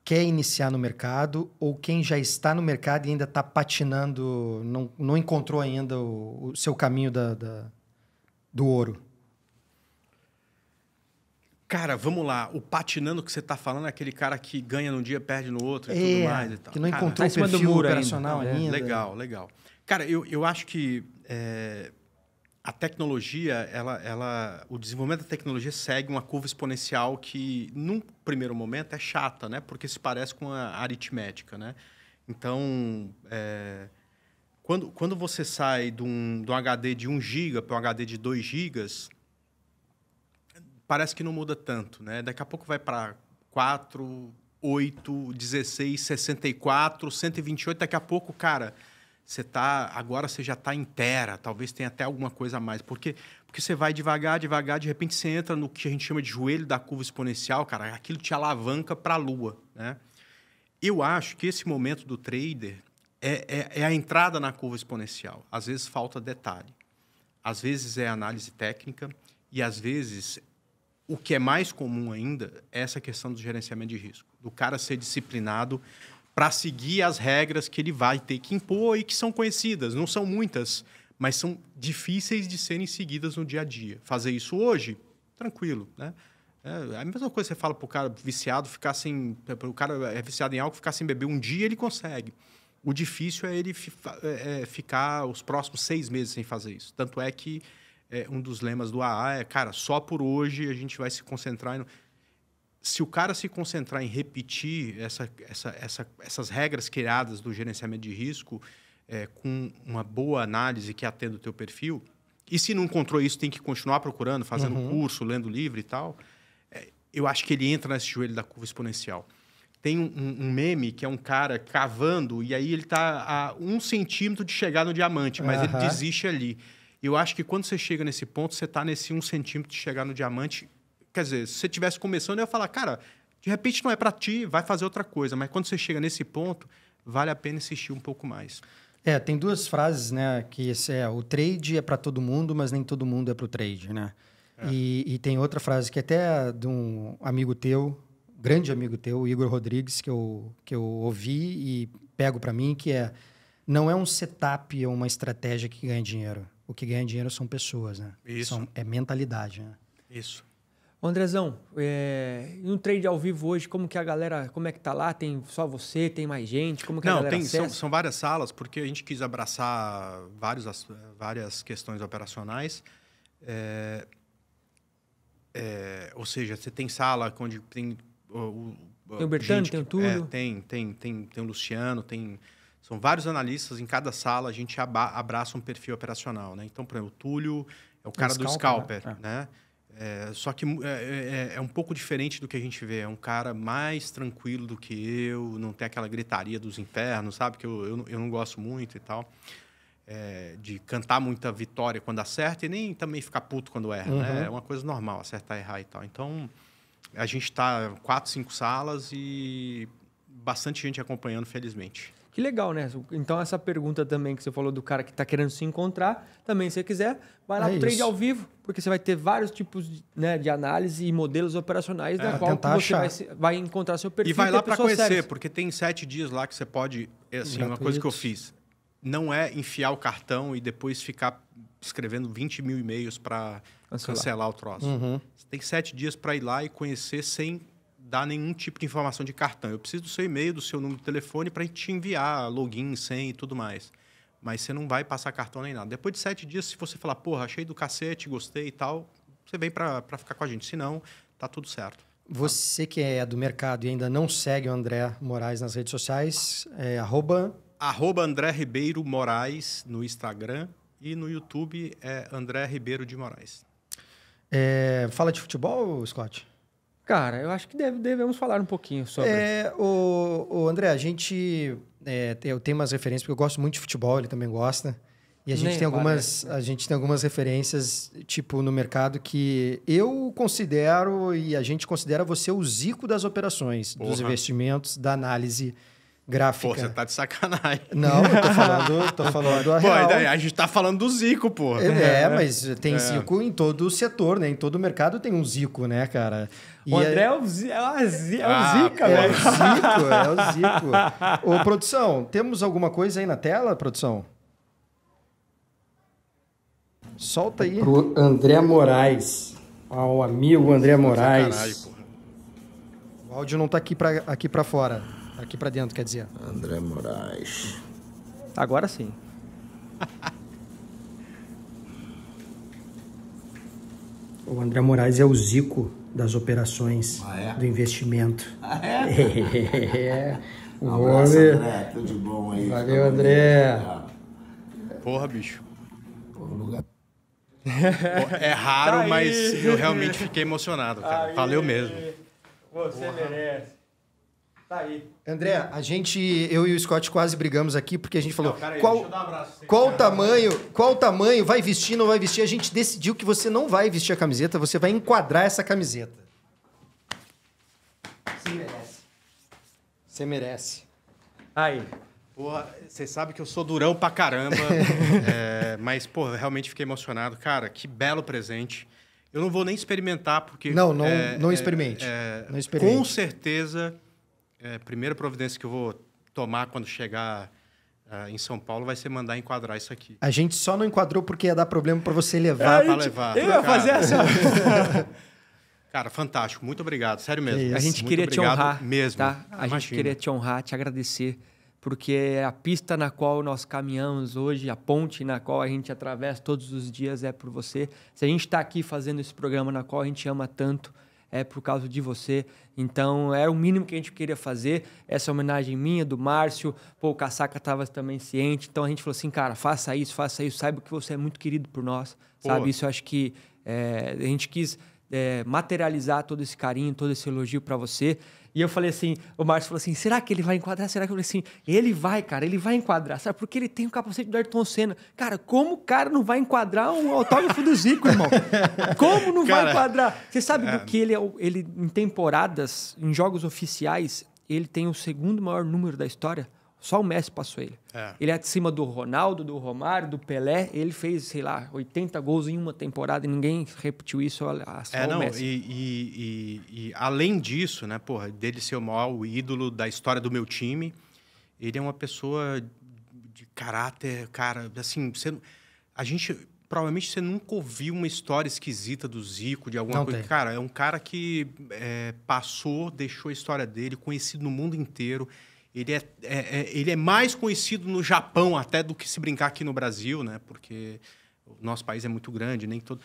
quer iniciar no mercado ou quem já está no mercado e ainda está patinando, não, não encontrou ainda o, o seu caminho da, da, do ouro? Cara, vamos lá. O patinando que você está falando é aquele cara que ganha num dia, perde no outro e é, tudo mais e tal. Que não cara, encontrou tá o perfil operacional ainda. Né? ainda. Legal, legal. Cara, eu, eu acho que... É a tecnologia, ela, ela, o desenvolvimento da tecnologia segue uma curva exponencial que, num primeiro momento, é chata, né? Porque se parece com a aritmética, né? Então, é, quando, quando você sai de um, de um HD de 1 GB para um HD de 2 GB, parece que não muda tanto, né? Daqui a pouco vai para 4, 8, 16, 64, 128. Daqui a pouco, cara você tá agora você já está inteira, talvez tenha até alguma coisa a mais, porque porque você vai devagar, devagar, de repente você entra no que a gente chama de joelho da curva exponencial, cara, aquilo te alavanca para a lua, né? Eu acho que esse momento do trader é, é, é a entrada na curva exponencial. Às vezes falta detalhe, às vezes é análise técnica e às vezes o que é mais comum ainda é essa questão do gerenciamento de risco, do cara ser disciplinado para seguir as regras que ele vai ter que impor e que são conhecidas. Não são muitas, mas são difíceis de serem seguidas no dia a dia. Fazer isso hoje, tranquilo, né? É, é a mesma coisa que você fala para o cara viciado ficar sem. O cara é viciado em álcool, ficar sem beber um dia, ele consegue. O difícil é ele é, é ficar os próximos seis meses sem fazer isso. Tanto é que é, um dos lemas do AA é, cara, só por hoje a gente vai se concentrar. Em se o cara se concentrar em repetir essa, essa, essa, essas regras criadas do gerenciamento de risco é, com uma boa análise que atenda o teu perfil, e se não encontrou isso, tem que continuar procurando, fazendo uhum. curso, lendo livro e tal, é, eu acho que ele entra nesse joelho da curva exponencial. Tem um, um meme que é um cara cavando e aí ele está a um centímetro de chegar no diamante, mas uhum. ele desiste ali. Eu acho que quando você chega nesse ponto, você está nesse um centímetro de chegar no diamante Quer dizer, se você estivesse começando, eu ia falar, cara, de repente não é para ti, vai fazer outra coisa. Mas quando você chega nesse ponto, vale a pena insistir um pouco mais. É, tem duas frases, né? Que é, o trade é para todo mundo, mas nem todo mundo é para o trade, né? É. E, e, tem outra frase que é até de um amigo teu, grande amigo teu, Igor Rodrigues, que eu, que eu ouvi e pego para mim, que é não é um setup ou uma estratégia que ganha dinheiro. O que ganha dinheiro são pessoas, né? Isso. São, é mentalidade, né? Isso. Andrezão, é, no trade ao vivo hoje, como que a galera, como é que tá lá? Tem só você, tem mais gente? Como que Não, a galera tem, são, são, várias salas, porque a gente quis abraçar vários, várias questões operacionais. É, é, ou seja, você tem sala onde tem... O, o, tem o Bertano, tem o Túlio. É, tem, tem, tem, tem o Luciano, tem... São vários analistas, em cada sala a gente abraça um perfil operacional, né? Então, por exemplo, o Túlio é o cara um scalper, do scalper, né? É. né? É, só que é, é, é, é, um pouco diferente do que a gente vê. É um cara mais tranquilo do que eu, não tem aquela gritaria dos infernos, sabe? Que eu, eu, eu não gosto muito e tal. É, de cantar muita vitória quando acerta e nem também ficar puto quando erra, né? uhum. né? É uma coisa normal, acertar, errar e tal. Então, a gente está quatro, cinco salas e bastante gente acompanhando, felizmente. Que legal, né? Então, essa pergunta também que você falou do cara que está querendo se encontrar, também, se você quiser, vai lá é pro trade ao vivo, porque você vai ter vários tipos de, né, de análise e modelos operacionais é, da qual você vai, se, vai encontrar seu perfil. E vai lá para conhecer, porque tem sete dias lá que você pode... É, assim, uma coisa que eu fiz. Não é enfiar o cartão e depois ficar escrevendo 20 mil e-mails para cancelar. cancelar. o troço. Uhum. Você tem sete dias para ir lá e conhecer sem dar nenhum tipo de informação de cartão. Eu preciso do seu e-mail, do seu número de telefone para te enviar login, senha e tudo mais. Mas você não vai passar cartão nem nada. Depois de sete dias, se você falar, porra, achei do cacete, gostei e tal, você vem para ficar com a gente. Se não, tá tudo certo. Você que é do mercado e ainda não segue o André Moraes nas redes sociais, é arroba... Arroba André Ribeiro Moraes no Instagram e no YouTube é André Ribeiro de Moraes. É, fala de futebol, Scott? Cara, eu acho que deve, devemos falar um pouquinho sobre. É, o, o André, a gente. É, eu tenho umas referências, porque eu gosto muito de futebol, ele também gosta. E a gente, tem algumas, né? a gente tem algumas referências, tipo, no mercado que eu considero e a gente considera você o zico das operações, Porra. dos investimentos, da análise gráfica. Pô, você tá de sacanagem. Não, eu tô falando, tô falando a pô, real. Daí, então, a gente tá falando do Zico, pô. É, é, é, mas tem é. Zico em todo o setor, né? Em todo o mercado tem um Zico, né, cara? E o é André é, é o, Zico, é o ah, Zica, É o Zico, é o Zico. Ô, produção, temos alguma coisa aí na tela, produção? Solta aí. Pro André Moraes. Ao amigo André Moraes. Sacanagem, pô. O áudio não tá aqui pra, aqui pra fora. Aqui para dentro, quer dizer. André Moraes. Agora sim. o André Moraes é o Zico das operações ah, é? do investimento. Ah, é? é. O um homem... André. Tudo bom aí. Valeu, André. Bem. Porra, bicho. É raro, tá mas eu realmente fiquei emocionado, cara. Aí. Valeu mesmo. Você Porra. merece. Tá aí. André, a gente, eu e o Scott quase brigamos aqui porque a gente falou não, aí, qual, um abraço, qual o tamanho, qual o tamanho, vai vestir, não vai vestir. A gente decidiu que você não vai vestir a camiseta, você vai enquadrar essa camiseta. Você merece. Você merece. Aí. Porra, você sabe que eu sou durão pra caramba, é, mas, pô, realmente fiquei emocionado. Cara, que belo presente. Eu não vou nem experimentar, porque... Não, não, é, não, é, experimente. É, não experimente. Com certeza é, primeira providência que eu vou tomar quando chegar Uh, em São Paulo vai ser mandar enquadrar isso aqui. A gente só não enquadrou porque ia dar problema para você levar. É, levar. Eu ia fazer essa. cara, fantástico. Muito obrigado. Sério mesmo. a gente Muito queria te honrar. Mesmo. Tá? A Imagina. gente queria te honrar, te agradecer. Porque é a pista na qual nós caminhamos hoje, a ponte na qual a gente atravessa todos os dias é por você. Se a gente está aqui fazendo esse programa na qual a gente ama tanto, é por causa de você. Então, era o mínimo que a gente queria fazer. Essa homenagem minha, do Márcio, pô, o Caçaca tava também ciente. Então, a gente falou assim, cara, faça isso, faça isso. Saiba que você é muito querido por nós, pô. sabe? Isso eu acho que é, a gente quis é, materializar todo esse carinho, todo esse elogio para você. E eu falei assim, o Márcio falou assim, será que ele vai enquadrar? Será que eu falei assim, ele vai, cara, ele vai enquadrar. Sabe, porque ele tem o capacete do Ayrton Senna. Cara, como o cara não vai enquadrar um autógrafo do Zico, irmão? Como não cara, vai enquadrar? Você sabe é... do que ele, é ele, em temporadas, em jogos oficiais, ele tem o segundo maior número da história? Só o Messi passou ele. É. Ele é acima do Ronaldo, do Romário, do Pelé. Ele fez, sei lá, 80 gols em uma temporada e ninguém repetiu isso a, só é, não, o Messi. E, e, e, e, além disso, né, porra, dele ser o maior ídolo da história do meu time, ele é uma pessoa de caráter, cara, assim, você, a gente provavelmente você nunca ouviu uma história esquisita do Zico, de alguma não coisa. Tem. Cara, é um cara que é, passou, deixou a história dele, conhecido no mundo inteiro ele é, é, é, ele é mais conhecido no Japão até do que se brincar aqui no Brasil, né? Porque o nosso país é muito grande, nem todo.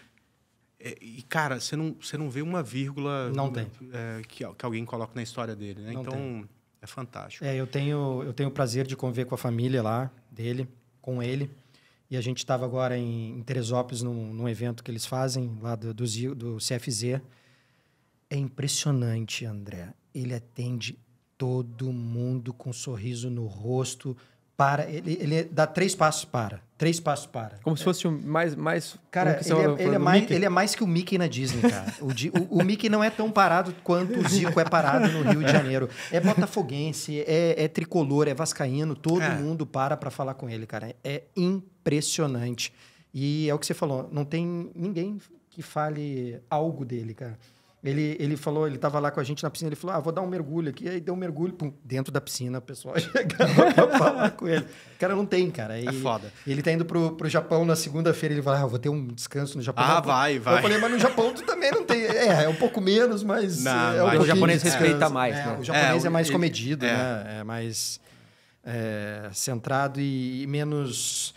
É, e, cara, você não, você não vê uma vírgula não tem. É, que, que alguém coloca na história dele, né? Não então, tem. é fantástico. É, eu tenho, eu tenho o prazer de conviver com a família lá dele, com ele. E a gente estava agora em, em Teresópolis, num, num, evento que eles fazem lá do, do, do CFZ. É impressionante, André. Ele atende todo mundo com um sorriso no rosto. Para, ele, ele dá três passos para. Três passos para. Como é. se fosse mais. mais cara, ele, é, ele é mais, ele é mais que o Mickey na Disney, cara. o, o, o, Mickey não é tão parado quanto o Zico é parado no Rio de Janeiro. É botafoguense, é, é tricolor, é vascaíno, todo é. mundo para para falar com ele, cara. É impressionante. E é o que você falou, não tem ninguém que fale algo dele, cara ele, ele falou, ele estava lá com a gente na piscina, ele falou, ah, vou dar um mergulho aqui. Aí deu um mergulho, pum, dentro da piscina, o pessoal chegava pra falar com ele. O cara não tem, cara. É e, é foda. Ele tá indo pro, pro Japão na segunda-feira, ele vai, ah, vou ter um descanso no Japão. Ah, vai, vai. Eu falei, mas no Japão tu também não tem... É, é um pouco menos, mas... Não, é um o japonês respeita mais, é, né? O japonês é, é mais ele, comedido, é. né? É mais é, centrado e, e menos...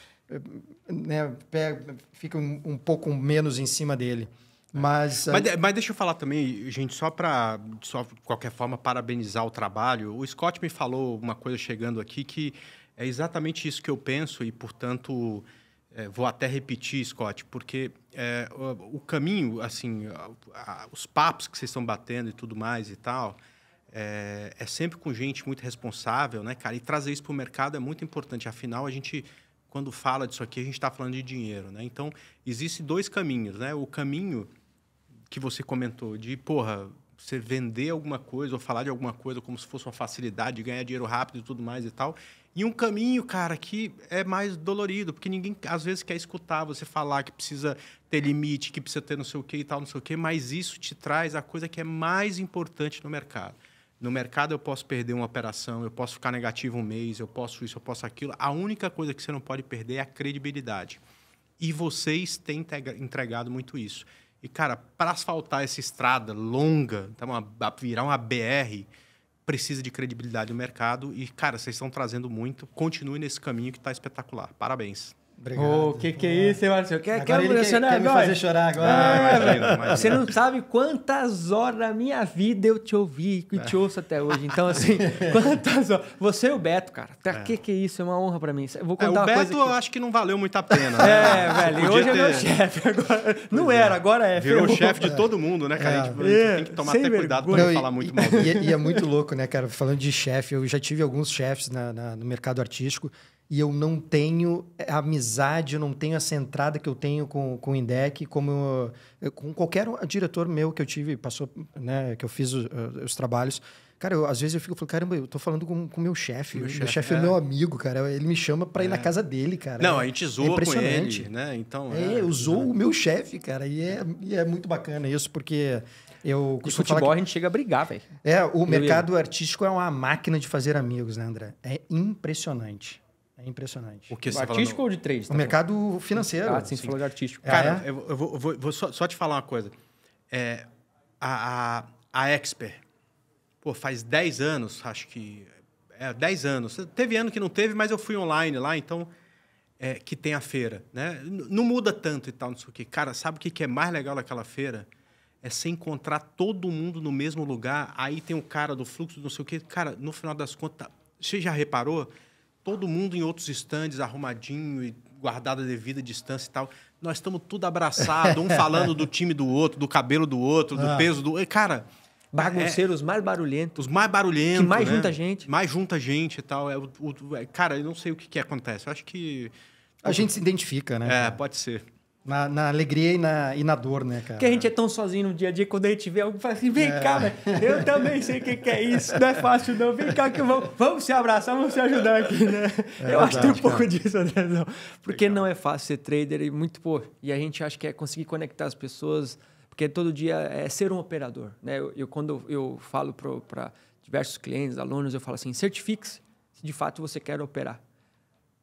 Né, fica um, um pouco menos em cima dele. Mas, eh, mas, aí... mas, deixa eu falar também, gente, só para, só de qualquer forma, parabenizar o trabalho. O Scott me falou uma coisa chegando aqui que é exatamente isso que eu penso e, portanto, é, vou até repetir, Scott, porque é, o, o, caminho, assim, a, a, os papos que vocês estão batendo e tudo mais e tal, é, é sempre com gente muito responsável, né, cara? E trazer isso para o mercado é muito importante. Afinal, a gente quando fala disso aqui, a gente está falando de dinheiro, né? Então, existem dois caminhos, né? O caminho que você comentou, de, porra, você vender alguma coisa ou falar de alguma coisa como se fosse uma facilidade, ganhar dinheiro rápido e tudo mais e tal. E um caminho, cara, que é mais dolorido, porque ninguém às vezes quer escutar você falar que precisa ter limite, que precisa ter não sei o que e tal, não sei o que, mas isso te traz a coisa que é mais importante no mercado. No mercado eu posso perder uma operação, eu posso ficar negativo um mês, eu posso isso, eu posso aquilo. A única coisa que você não pode perder é a credibilidade. E vocês têm entregado muito isso. E, cara, para asfaltar essa estrada longa, tá uma, virar uma BR, precisa de credibilidade do mercado. E, cara, vocês estão trazendo muito. Continue nesse caminho que está espetacular. Parabéns. Obrigado. O que, que é, é isso, hein, Marcelo? Quer, quer, quer, quer me fazer chorar agora? Ah, Você não sabe quantas horas da minha vida eu te ouvi e te ouço até hoje. Então, assim, quantas horas. Você e o Beto, cara. Até tá, que que é isso? É uma honra pra mim. Eu vou contar é, o Beto, eu acho que não valeu muito a pena. Né? É, velho. Hoje ter... é meu chefe. Agora... É. Não é. era, agora é. Virou o chefe de é. todo mundo, né, cara? É. tem que tomar Sem até vergonha. cuidado pra não, não falar muito mal. E, e, é muito louco, né, cara? Falando de chefe, eu já tive alguns chefes na, na, no mercado artístico e eu não tenho eh, a amizade, eu não tenho essa entrada que eu tenho com, com o INDEC, como eu, eh, com qualquer diretor meu que eu tive, passou, né, que eu fiz os, eh, os trabalhos. Cara, eu, às vezes eu fico falando, caramba, eu tô falando com o meu chefe. Meu chefe é. é. meu amigo, cara. Ele me chama pra ir na é. casa dele, cara. Não, a gente é zoa é com ele, né? Então, é, usou é, o meu chefe, cara. E é, e é muito bacana isso, porque eu e futebol que... a gente chega a brigar, velho. É, o eu mercado ia. artístico é uma máquina de fazer amigos, né, André? É impressionante. É impressionante. O que você tá artístico falando... ou de trade? Tá o mercado financeiro. Ah, sim, você falou de artístico. É. Cara, é. eu, vou, eu vou, vou só, só, te falar uma coisa. É, a, a, a Expert, pô, faz 10 anos, acho que. É, 10 anos. Teve ano que não teve, mas eu fui online lá, então. É, que tem a feira, né? Não muda tanto e tal, não sei o quê. Cara, sabe o que é mais legal daquela feira? é você encontrar todo mundo no mesmo lugar, aí tem o cara do fluxo, não sei o quê. Cara, no final das contas, tá, você já reparou? todo mundo em outros estandes, arrumadinho e guardado a devida distância e tal. Nós estamos tudo abraçado, um falando do time do outro, do cabelo do outro, do ah. peso do outro. Cara. Bagunceiros é, mais barulhentos. Os mais barulhentos. Que mais né? junta gente. Mais junta gente e tal. É, o, o, é, cara, eu não sei o que, que acontece. Eu acho que. A gente se identifica, né? É, pode ser. Na, na, alegria e na, e na dor, né, cara? Porque a gente é tão sozinho no dia a dia, quando a gente vê alguém fala assim, vem é. cá, velho, eu também sei o que, que, é isso, não é fácil não, vem cá que vamos, vamos se abraçar, vamos se ajudar aqui, né? É eu verdade, acho que tem um cara. pouco disso, né, Não, Porque Legal. não é fácil ser trader e muito, pô, e a gente acha que é conseguir conectar as pessoas, porque todo dia é ser um operador, né? Eu, eu quando eu falo para diversos clientes, alunos, eu falo assim, certifique-se se de fato você quer operar.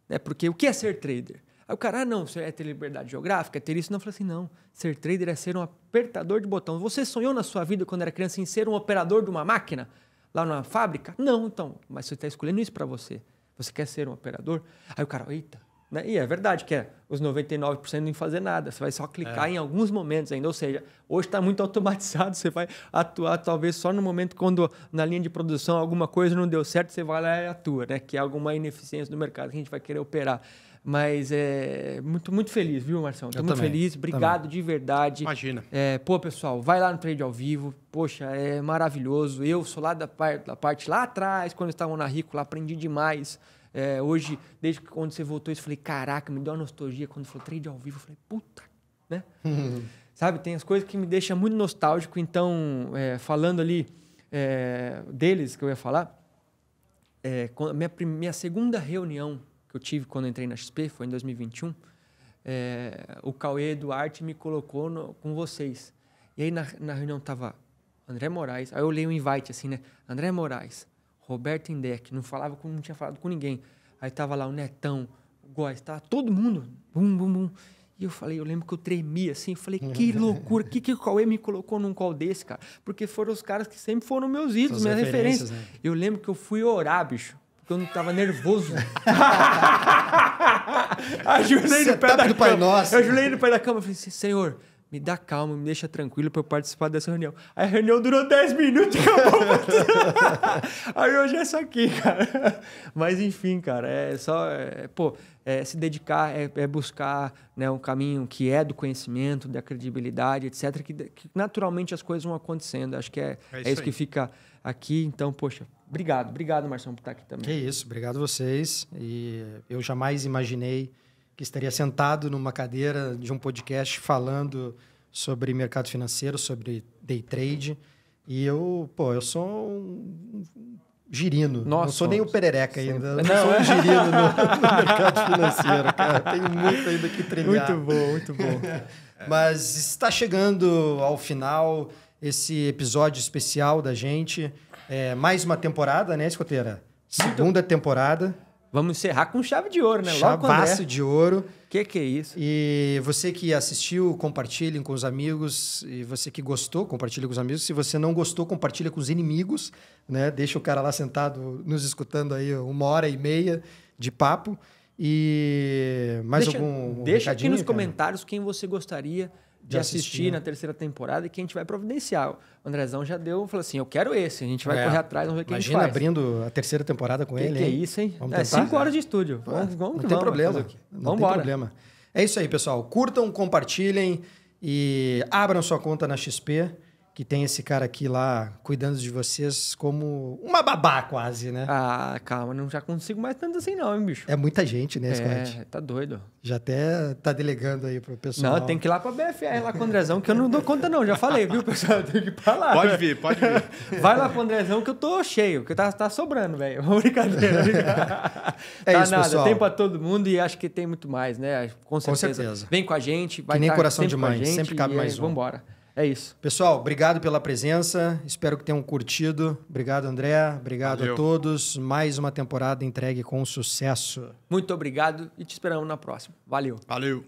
Né? Porque o que é ser trader? Aí o cara, ah, não, você é ter liberdade geográfica, é ter isso. Não, eu falei assim, não. Ser trader é ser um apertador de botão. Você sonhou na sua vida, quando era criança, em ser um operador de uma máquina? Lá numa fábrica? Não, então. Mas você está escolhendo isso para você. Você quer ser um operador? Aí o cara, eita. Né? E é verdade que é os 99% não fazer nada. Você vai só clicar é. em alguns momentos ainda. Ou seja, hoje está muito automatizado. Você vai atuar talvez só no momento quando na linha de produção alguma coisa não deu certo, você vai lá e atua, né? Que é alguma ineficiência do mercado que a gente vai querer operar. Mas é muito, muito feliz, viu, Marcelo? muito também, feliz. Obrigado também. de verdade. Imagina. É, pô, pessoal, vai lá no trade ao vivo. Poxa, é maravilhoso. Eu sou lá da parte, da parte lá atrás, quando estavam na Rico, lá aprendi demais. É, hoje, desde quando você voltou eu falei, caraca, me deu uma nostalgia. Quando falou trade ao vivo, eu falei, puta, né? Sabe, tem as coisas que me deixam muito nostálgico. Então, é, falando ali é, deles, que eu ia falar, é, minha, minha segunda reunião que eu tive quando eu entrei na XP, foi em 2021, é, o Cauê Duarte me colocou no, com vocês. E aí na, na reunião tava André Moraes, aí eu leio um invite assim, né? André Moraes, Roberto Indec, não falava como não tinha falado com ninguém. Aí tava lá o Netão, o Góes, tava todo mundo, bum, bum, bum. E eu falei, eu lembro que eu tremia assim, eu falei, que loucura, que que o Cauê me colocou num call desse, cara? Porque foram os caras que sempre foram meus ídolos, minhas referências. referências. Né? Eu lembro que eu fui orar, bicho porque eu não tava nervoso. Ajoelhei no pé da do cama. Nosso. Eu ajoelhei no pé da cama e falei assim, senhor, me dá calma, me deixa tranquilo para eu participar dessa reunião. A reunião durou 10 minutos e acabou. Aí hoje é isso aqui, cara. Mas enfim, cara, é só, é, pô, é se dedicar, é, é, buscar né, um caminho que é do conhecimento, da credibilidade, etc. Que, que naturalmente as coisas vão acontecendo. Acho que é, é, é isso, isso que fica aqui. Então, poxa, Obrigado, obrigado, Marcelo, por estar aqui também. Que isso, obrigado a vocês. E eu jamais imaginei que estaria sentado numa cadeira de um podcast falando sobre mercado financeiro, sobre day trade. E eu, pô, eu sou um girino. Nossa, não sou nem o perereca sim. ainda. Não, não sou um é? girino no, no, mercado financeiro, cara. Tenho muito ainda que treinar. Muito bom, muito bom. Mas está chegando ao final esse episódio especial da gente. É, mais uma temporada, né, escoteira? Segunda temporada. Vamos encerrar com chave de ouro, né? Chavaço é. de ouro. Que que é isso? E você que assistiu, compartilhe com os amigos. E você que gostou, compartilhe com os amigos. Se você não gostou, compartilha com os inimigos, né? Deixa o cara lá sentado nos escutando aí uma hora e meia de papo. E mais deixa, algum Deixa aqui nos cara? comentários quem você gostaria de assistir, assistir né? na terceira temporada e que a gente vai providenciar. O Andrezão já deu, falou assim: eu quero esse, a gente vai é. correr atrás, vamos ver o que Imagina a gente faz. abrindo a terceira temporada com que ele. Que é isso, hein? Vamos é cinco horas de estúdio. É. Vamos, vamos, não, tem vamos, problema. Não vamos tem embora. problema. É isso aí, pessoal. Curtam, compartilhem e abram sua conta na XP que tem esse cara aqui lá cuidando de vocês como uma babá quase, né? Ah, calma, não já consigo mais tanto assim não, hein, bicho? É muita gente, né, Scott? É, tá doido. Já até tá delegando aí pro pessoal. Não, tem que ir lá pra BFR, lá com o Andrezão, que eu não dou conta não, já falei, viu, pessoal? Tem que ir pra lá. Pode vir, pode vir. Vai lá pro Andrezão que eu tô cheio, que tá, tá sobrando, velho. Brincadeira, brincadeira. É tá isso, nada, pessoal. tem pra todo mundo e acho que tem muito mais, né? Com certeza. Com certeza. Vem com a gente. Vai que nem tá coração de mãe, sempre cabe mais um. Vambora. É isso. Pessoal, obrigado pela presença. Espero que tenham curtido. Obrigado, André. Obrigado Valeu. a todos. Mais uma temporada entregue com sucesso. Muito obrigado e te esperamos na próxima. Valeu. Valeu.